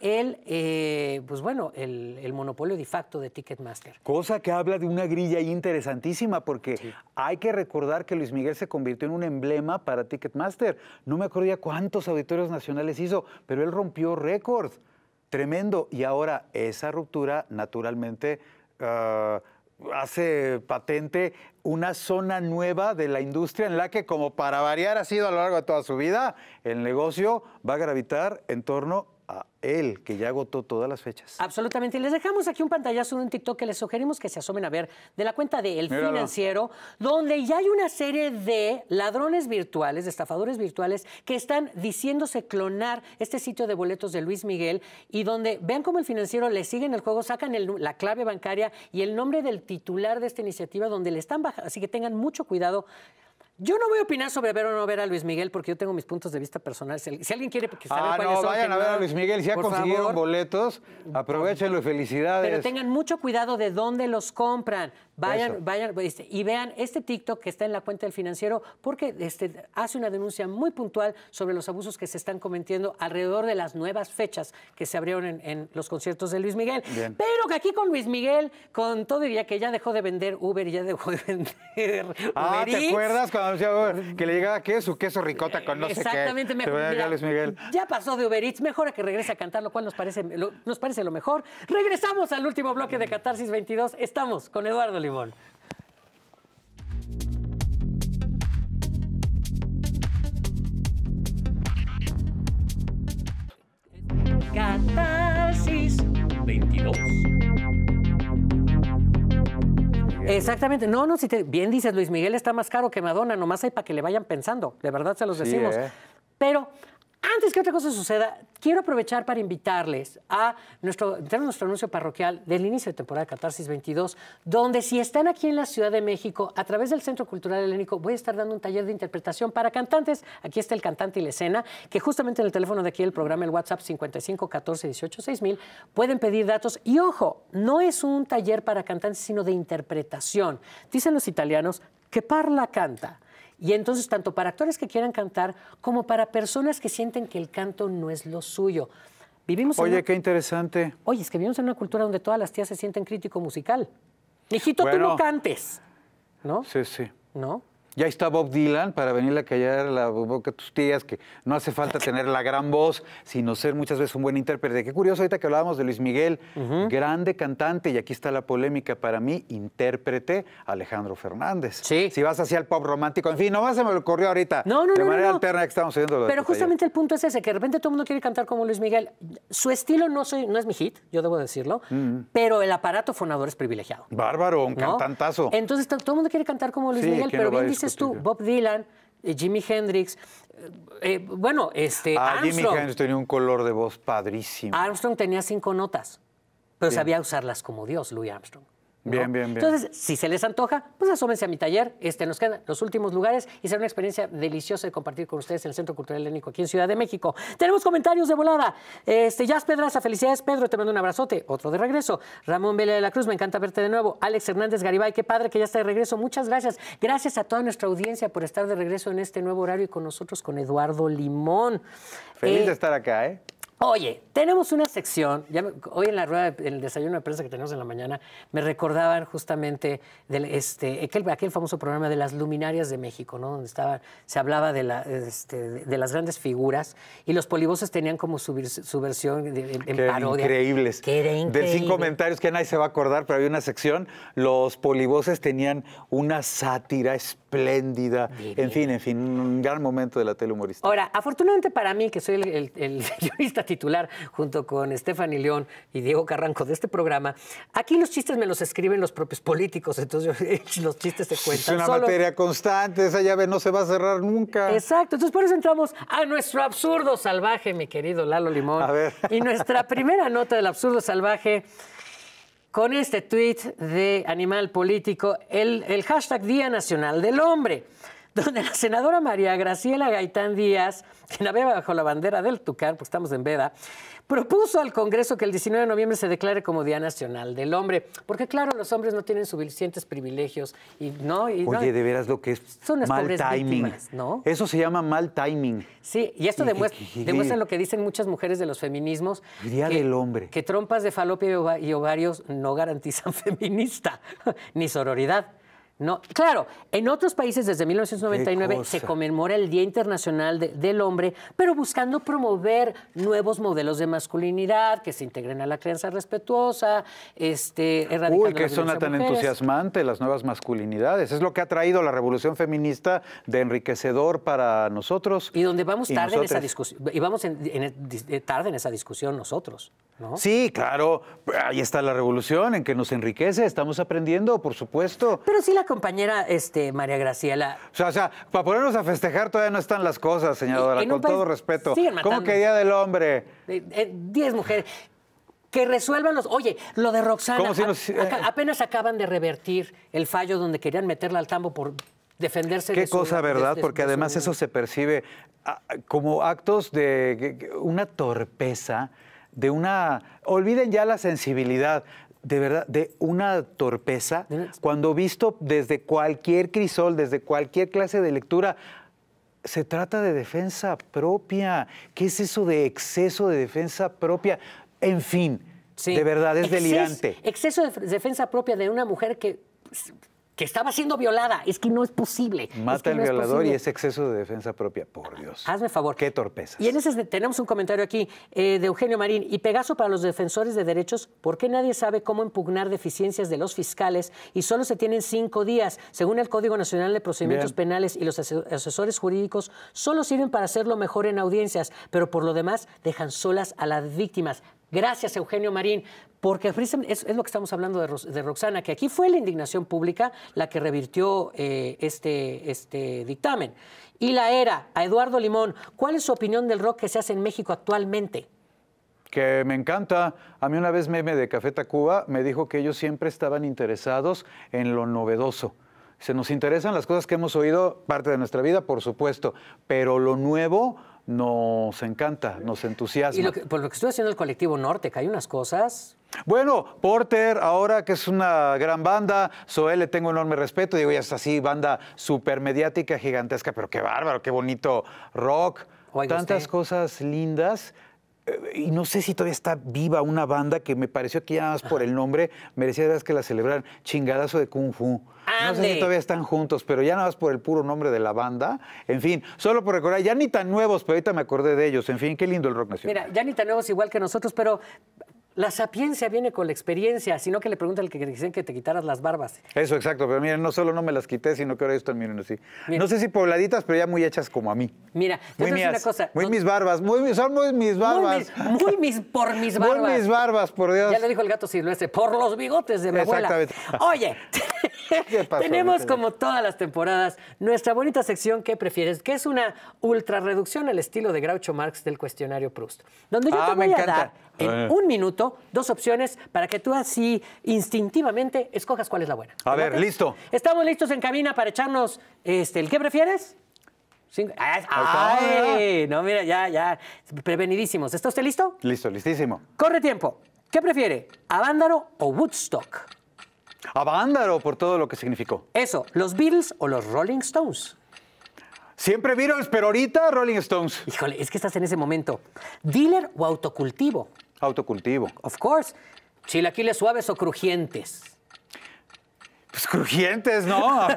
[SPEAKER 1] el, eh, pues bueno, el, monopolio de facto de Ticketmaster.
[SPEAKER 2] Cosa que habla de una grilla interesantísima, porque hay que recordar que Luis Miguel se convirtió en un emblema para Ticketmaster. No me acuerdo cuántos auditorios nacionales hizo, pero él rompió récords. Tremendo. Y ahora esa ruptura, naturalmente, ah, hace patente una zona nueva de la industria en la que, como para variar ha sido a lo largo de toda su vida, el negocio va a gravitar en torno a él, que ya agotó todas las fechas.
[SPEAKER 1] Absolutamente. Y les dejamos aquí un pantallazo de un TikTok que les sugerimos que se asomen a ver de la cuenta de El Financiero, donde ya hay una serie de ladrones virtuales, de estafadores virtuales, que están diciéndose clonar este sitio de boletos de Luis Miguel y donde vean cómo El Financiero le sigue en el juego, sacan la clave bancaria y el nombre del titular de esta iniciativa, donde le están bajando. Así que tengan mucho cuidado. Yo no voy a opinar sobre ver o no ver a Luis Miguel porque yo tengo mis puntos de vista personales. Si alguien quiere que ah, vayan a ver a Luis Miguel. Si ya consiguieron
[SPEAKER 2] boletos, aprovechenlo y felicidades. Pero
[SPEAKER 1] tengan mucho cuidado de dónde los compran. Vayan, vayan pues, este, y vean este TikTok que está en la cuenta del financiero porque este, hace una denuncia muy puntual sobre los abusos que se están cometiendo alrededor de las nuevas fechas que se abrieron en, los conciertos de Luis Miguel. Pero que aquí con Luis Miguel, con todo diría que ya dejó de vender Uber y ya dejó de vender
[SPEAKER 2] Uber Ah, ¿te acuerdas cuando decía que le llegaba su queso ricota con no sé qué? Exactamente. Mejor, mira, Luis Miguel.
[SPEAKER 1] Ya pasó de Uber Eats, mejor a que regrese a cantar, lo cual nos parece lo, nos parece lo mejor. Regresamos al último bloque de Catarsis 22. Estamos con Eduardo 22. Exactamente, no, no, si te, bien dices, Luis Miguel está más caro que Madonna, nomás hay para que le vayan pensando, de verdad se los decimos. ¿eh? Pero antes que otra cosa suceda, quiero aprovechar para invitarles a nuestro, nuestro anuncio parroquial del inicio de temporada Catarsis 22, donde si están aquí en la Ciudad de México, a través del Centro Cultural Helénico, voy a estar dando un taller de interpretación para cantantes. Aquí está el cantante y la escena, que justamente en el teléfono de aquí del programa, el WhatsApp 55 14 18 6000, pueden pedir datos. Y ojo, no es un taller para cantantes, sino de interpretación. Dicen los italianos que parla canta. Y entonces, tanto para actores que quieran cantar como para personas que sienten que el canto no es lo suyo. Vivimos Oye,
[SPEAKER 2] qué interesante.
[SPEAKER 1] Oye, es que vivimos en una cultura donde todas las tías se sienten crítico musical. Hijito, tú no cantes.
[SPEAKER 2] ¿No? Sí, sí. ¿No? Ya está Bob Dylan para venir a callar la boca a tus tías, que no hace falta tener la gran voz, sino ser muchas veces un buen intérprete. Qué curioso ahorita que hablábamos de Luis Miguel, grande cantante, y aquí está la polémica para mí, intérprete Alejandro Fernández. Sí. Si vas hacia el pop romántico, en fin, nomás se me lo ocurrió ahorita. No, no, no. De manera alterna que estamos oyendo. Pero justamente
[SPEAKER 1] el punto es ese, que de repente todo el mundo quiere cantar como Luis Miguel. Su estilo no, soy, no es mi hit, yo debo decirlo, mm. pero el aparato fonador es privilegiado. Bárbaro, un cantantazo. Entonces todo el mundo quiere cantar como Luis Miguel, pero bien dices tú, Bob Dylan, eh, Jimi Hendrix, eh, eh, bueno, este. Ah, Jimi Hendrix
[SPEAKER 2] tenía un color de voz padrísimo.
[SPEAKER 1] Armstrong tenía cinco notas, pero sabía usarlas como Dios, Louis Armstrong.
[SPEAKER 2] Bien, bien, bien. Entonces,
[SPEAKER 1] si se les antoja, pues asómense a mi taller. Este, nos quedan los últimos lugares y será una experiencia deliciosa de compartir con ustedes en el Centro Cultural Helénico aquí en Ciudad de México. Tenemos comentarios de volada. Este, Jazz Pedraza, felicidades, Pedro. Te mando un abrazote. Otro de regreso. Ramón Vela de la Cruz, me encanta verte de nuevo. Alex Hernández Garibay, qué padre que ya está de regreso. Muchas gracias. Gracias a toda nuestra audiencia por estar de regreso en este nuevo horario y con nosotros, con Eduardo Limón.
[SPEAKER 2] Feliz de eh, estar acá, ¿eh? Oye,
[SPEAKER 1] tenemos una sección, hoy en la rueda del desayuno de prensa que tenemos en la mañana, me recordaban justamente este, aquel, famoso programa de las luminarias de México, ¿no? donde estaba, se hablaba de, este, las grandes figuras y los polivoces tenían como su, versión de, en parodia. Increíbles. De cinco comentarios
[SPEAKER 2] que nadie se va a acordar, pero había una sección, los polivoces tenían una sátira espléndida. en fin, en fin, un gran momento de la tele humorista.
[SPEAKER 1] Ahora, afortunadamente para mí, que soy el, el, titular junto con Stephanie León y Diego Carranco de este programa, aquí los chistes me los escriben los propios políticos, entonces los chistes se cuentan. Es una materia
[SPEAKER 2] constante, esa llave no se va a cerrar nunca. Exacto, entonces por eso entramos
[SPEAKER 1] a nuestro absurdo salvaje, mi querido Lalo Limón. A ver. Y nuestra primera nota del absurdo salvaje con este tweet de Animal Político, el, el hashtag Día Nacional del Hombre, donde la senadora María Graciela Gaitán Díaz, que navega bajo la bandera del Tucán, porque estamos en veda, propuso al Congreso que el 19 de noviembre se declare como Día Nacional del Hombre, porque claro, los hombres no tienen suficientes privilegios y no... Y, Oye, de
[SPEAKER 2] veras lo que es son mal timing. ¿no? Eso se llama mal timing.
[SPEAKER 1] Sí, y esto demuestra, lo que dicen muchas mujeres de los feminismos. Día del Hombre. Que trompas de falopio y ovarios no garantizan feminista, ni sororidad. No, claro, en otros países desde 1999 se conmemora el Día Internacional del Hombre, pero buscando promover nuevos modelos de masculinidad que se integren a la crianza respetuosa, este, erradicando Uy, que son tan entusiasmante
[SPEAKER 2] las nuevas masculinidades. Es lo que ha traído la revolución feminista de enriquecedor para nosotros. Y donde vamos tarde en esa
[SPEAKER 1] discusión, y vamos eh, eh, tarde en esa discusión nosotros.
[SPEAKER 2] Sí, claro, ahí está la revolución en que nos enriquece, estamos aprendiendo, por supuesto. Pero sí la compañera este, María Graciela. O sea, o sea para ponernos a festejar todavía no están las cosas, señora, con todo respeto. ¿Cómo que Día del Hombre?
[SPEAKER 1] Eh, eh, diez mujeres. Que resuelvan los. Oye, lo de Roxana. Eh, apenas acaban de revertir el fallo donde querían meterla al tambo por defenderse. Qué de Qué cosa, ¿verdad? Porque
[SPEAKER 2] además eso se percibe ah, como actos de una torpeza de una, olviden ya la sensibilidad, de verdad, de una torpeza, cuando visto desde cualquier crisol, desde cualquier clase de lectura, se trata de defensa propia. ¿Qué es eso de exceso de defensa propia? En fin, de verdad es delirante.
[SPEAKER 1] Exceso de defensa propia de una mujer que que estaba siendo violada. Es que no es posible.
[SPEAKER 2] Mata al violador y es exceso de defensa propia. Por Dios. Hazme favor. Qué torpeza.
[SPEAKER 1] Y en ese tenemos un comentario aquí eh, de Eugenio Marín. Y Pegaso para los defensores de derechos, ¿por qué nadie sabe cómo impugnar deficiencias de los fiscales y solo se tienen cinco días? Según el Código Nacional de Procedimientos Penales y los asesores jurídicos, solo sirven para hacerlo mejor en audiencias, pero por lo demás dejan solas a las víctimas. Gracias, Eugenio Marín, porque es, lo que estamos hablando de, Roxana, que aquí fue la indignación pública la que revirtió eh, este, este dictamen. Y la era, a Eduardo Limón, ¿cuál es su opinión del rock que se hace en México actualmente?
[SPEAKER 2] que me encanta. A mí una vez Meme de Café Tacuba me dijo que ellos siempre estaban interesados en lo novedoso. Se nos interesan las cosas que hemos oído, parte de nuestra vida, por supuesto, pero lo nuevo nos encanta, nos entusiasma. Y
[SPEAKER 1] por lo que estoy haciendo el colectivo Norte, que hay unas cosas
[SPEAKER 2] bueno, Porter, ahora que es una gran banda, Zoé le tengo enorme respeto, digo, ya está así, banda supermediática, gigantesca, pero qué bárbaro, qué bonito rock, tantas cosas lindas y no sé si todavía está viva una banda que me pareció que ya nada más por el nombre merecía que la celebraran, Chingadazo de Kung Fu. No sé si todavía están juntos, pero ya nada más por el puro nombre de la banda. En fin, solo por recordar, ya ni tan nuevos, pero ahorita me acordé de ellos. En fin, qué lindo el rock nacional.
[SPEAKER 1] Mira, ya ni tan nuevos igual que nosotros, pero la sapiencia viene con la experiencia, sino que le preguntan al que dicen que te quitaras las barbas.
[SPEAKER 2] Eso, exacto. Pero miren, no solo no me las quité, sino que ahora ellos también así. No sé si pobladitas, pero ya muy hechas como a mí.
[SPEAKER 1] Mira, muy una cosa. Muy
[SPEAKER 2] mis barbas, muy, son muy mis barbas. Muy mis, por mis barbas. Muy mis barbas, por Dios. Ya le
[SPEAKER 1] dijo el gato silvestre, por los bigotes de mi Exactamente. Oye. Tenemos como todas las temporadas nuestra bonita sección ¿Qué prefieres? que es una ultra reducción al estilo de Groucho Marx del cuestionario Proust, donde yo ah, te voy a dar en un minuto dos opciones para que tú así instintivamente escojas cuál es la buena. A
[SPEAKER 2] ver, listo.
[SPEAKER 1] Estamos listos en cabina para echarnos este, el ¿Qué prefieres? Ah, ¡Ay! No, mira, ya, ya. Prevenidísimos. ¿Está usted listo?
[SPEAKER 2] Listo, listísimo.
[SPEAKER 1] Corre tiempo. ¿Qué prefiere? ¿Avándaro o Woodstock?
[SPEAKER 2] ¿A Vándaro por todo lo que significó? Eso, ¿los Beatles o los Rolling Stones? Siempre Beatles, pero ahorita Rolling Stones. Híjole, es que estás en ese momento. ¿Dealer
[SPEAKER 1] o autocultivo? Autocultivo. Of course. ¿Chilaquiles suaves o crujientes?
[SPEAKER 2] Pues crujientes, ¿no?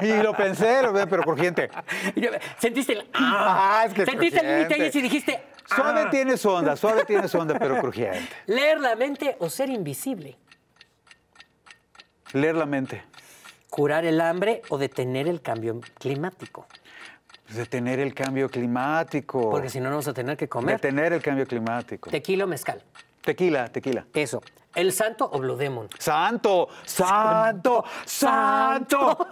[SPEAKER 2] Y lo pensé, pero crujiente.
[SPEAKER 1] Sentiste el.
[SPEAKER 2] Ah, ah, es que Sentiste el y dijiste. Suave ah. tiene su onda, suave tiene onda, pero crujiente.
[SPEAKER 1] ¿Leer la mente o ser invisible?
[SPEAKER 2] Leer la mente. ¿Curar el hambre o detener el cambio climático? Detener el cambio climático. Porque si no, no vamos a tener que comer. Detener el cambio climático. Tequila o mezcal. Tequila, tequila. Eso. ¿El santo o Blue ¡Santo! ¡Santo! ¡Santo!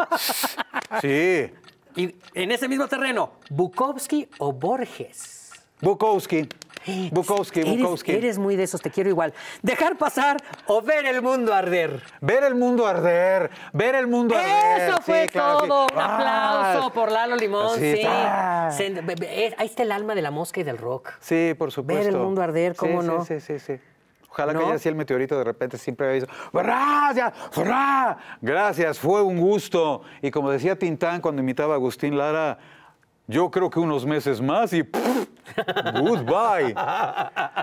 [SPEAKER 2] sí.
[SPEAKER 1] Y en ese mismo terreno, ¿Bukowski o Borges? Bukowski.
[SPEAKER 2] Bukowski, Bukowski. Eres, muy de esos, te quiero igual. ¿Dejar pasar o ver el mundo arder? Ver el mundo arder, ver el mundo arder. Eso fue todo. Ah. aplauso por Lalo Limón, sí. Ah.
[SPEAKER 1] Eh, ahí está el alma de la mosca y del rock.
[SPEAKER 2] Sí, por supuesto. Ver el mundo arder, cómo no. Sí, sí, sí. Ojalá que haya sido el meteorito de repente, siempre había dicho, ¡Gracias! Gracias, fue un gusto. Y como decía Tintán cuando imitaba a Agustín Lara, yo creo que unos meses más y Goodbye.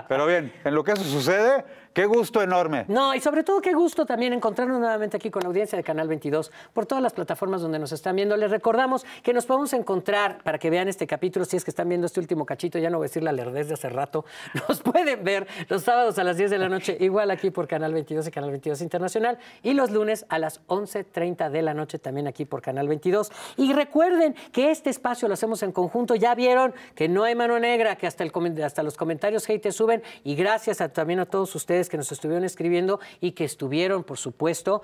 [SPEAKER 2] Pero bien, en lo que eso sucede, Qué gusto enorme.
[SPEAKER 1] No, y sobre todo qué gusto también encontrarnos nuevamente aquí con la audiencia de Canal 22 por todas las plataformas donde nos están viendo. Les recordamos que nos podemos encontrar, para que vean este capítulo, si es que están viendo este último cachito, ya no voy a decir la lerdez de hace rato, nos pueden ver los sábados a las 10 de la noche, igual aquí por Canal 22 y Canal 22 Internacional, y los lunes a las 11.30 de la noche también aquí por Canal 22. Y recuerden que este espacio lo hacemos en conjunto. Ya vieron que no hay mano negra, que hasta, hasta los comentarios hate te suben, y gracias también a todos ustedes que nos estuvieron escribiendo y que estuvieron, por supuesto,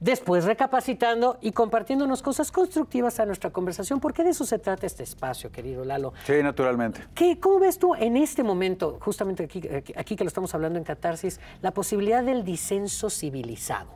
[SPEAKER 1] después recapacitando y compartiéndonos cosas constructivas a nuestra conversación, porque de eso se trata este espacio, querido Lalo.
[SPEAKER 2] Sí, naturalmente.
[SPEAKER 1] ¿Qué, ¿Cómo ves tú en este momento, justamente aquí, eh, aquí que lo estamos hablando en Catarsis, la posibilidad del disenso civilizado?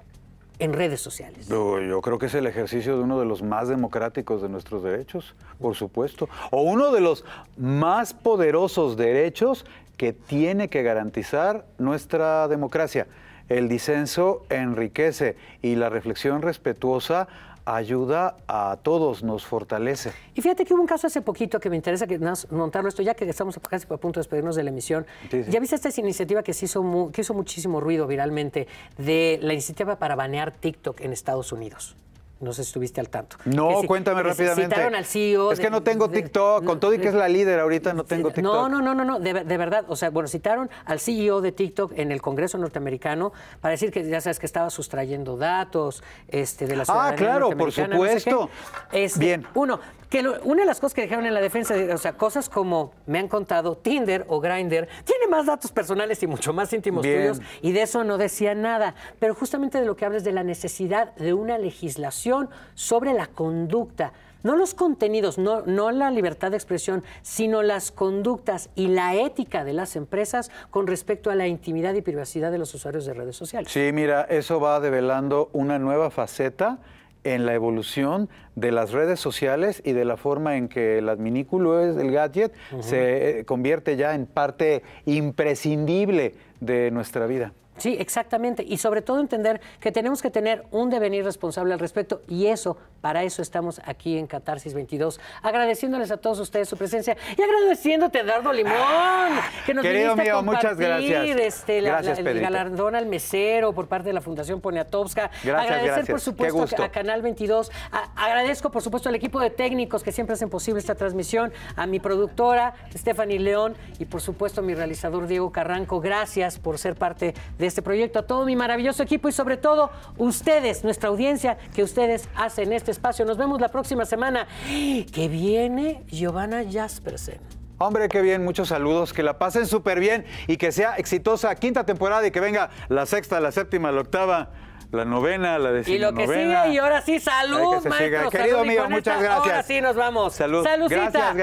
[SPEAKER 2] en redes sociales. yo, creo que es el ejercicio de uno de los más democráticos de nuestros derechos, por supuesto, o uno de los más poderosos derechos que tiene que garantizar nuestra democracia. El disenso enriquece y la reflexión respetuosa ayuda a todos, nos fortalece.
[SPEAKER 1] Y fíjate que hubo un caso hace poquito que me interesa que, montarlo esto, ya que estamos casi a punto de despedirnos de la emisión. Ya viste esta iniciativa que, hizo que hizo muchísimo ruido viralmente de la iniciativa para banear TikTok en Estados Unidos. No sé si estuviste al tanto. No, cuéntame rápidamente. Citaron al CEO. Es que no
[SPEAKER 2] tengo TikTok, con todo y que es la líder ahorita, no tengo TikTok. No,
[SPEAKER 1] no, no, no, no de, verdad. O sea, bueno, citaron al CEO de TikTok en el Congreso norteamericano para decir que ya sabes que estaba sustrayendo datos este, de la ah, ciudadanía Ah, claro, por supuesto. Este, Bien. Uno, que una de las cosas que dejaron en la defensa, o sea, cosas como me han contado Tinder o Grindr, tiene más datos personales y mucho más íntimos tuyos, y de eso no decía nada. Pero justamente de lo que hablas de la necesidad de una legislación sobre la conducta, no los contenidos, no, la libertad de expresión, sino las conductas y la ética de las empresas con respecto a la intimidad y privacidad de los usuarios de redes sociales.
[SPEAKER 2] Sí, mira, eso va develando una nueva faceta en la evolución de las redes sociales y de la forma en que el adminículo, el gadget, se eh, convierte ya en parte imprescindible de nuestra vida.
[SPEAKER 1] Sí, exactamente. Y sobre todo entender que tenemos que tener un devenir responsable al respecto y eso, para eso estamos aquí en Catarsis 22, agradeciéndoles a todos ustedes su presencia y agradeciéndote, Eduardo Limón, ah, que nos Querido mío, muchas gracias. Este, gracias el galardón al mesero por parte de la Fundación Poniatowska. Gracias, Agradecer, por supuesto, a Canal 22. agradezco, por supuesto, al equipo de técnicos que siempre hacen posible esta transmisión, a mi productora, Stephanie León, y, por supuesto, a mi realizador, Diego Carranco. Gracias por ser parte de este proyecto, a todo mi maravilloso equipo y sobre todo ustedes, nuestra audiencia, que ustedes hacen este espacio. Nos vemos la próxima semana, que viene Giovanna Jaspersen.
[SPEAKER 2] Hombre, qué bien, muchos saludos, que la pasen súper bien y que sea exitosa quinta temporada y que venga la sexta, la séptima, la octava la novena, la decimonovena. Y lo que sigue, y ahora sí, salud, maestro. Querido mío, muchas gracias. Ahora sí nos vamos. Salud. Gracias,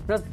[SPEAKER 2] gracias.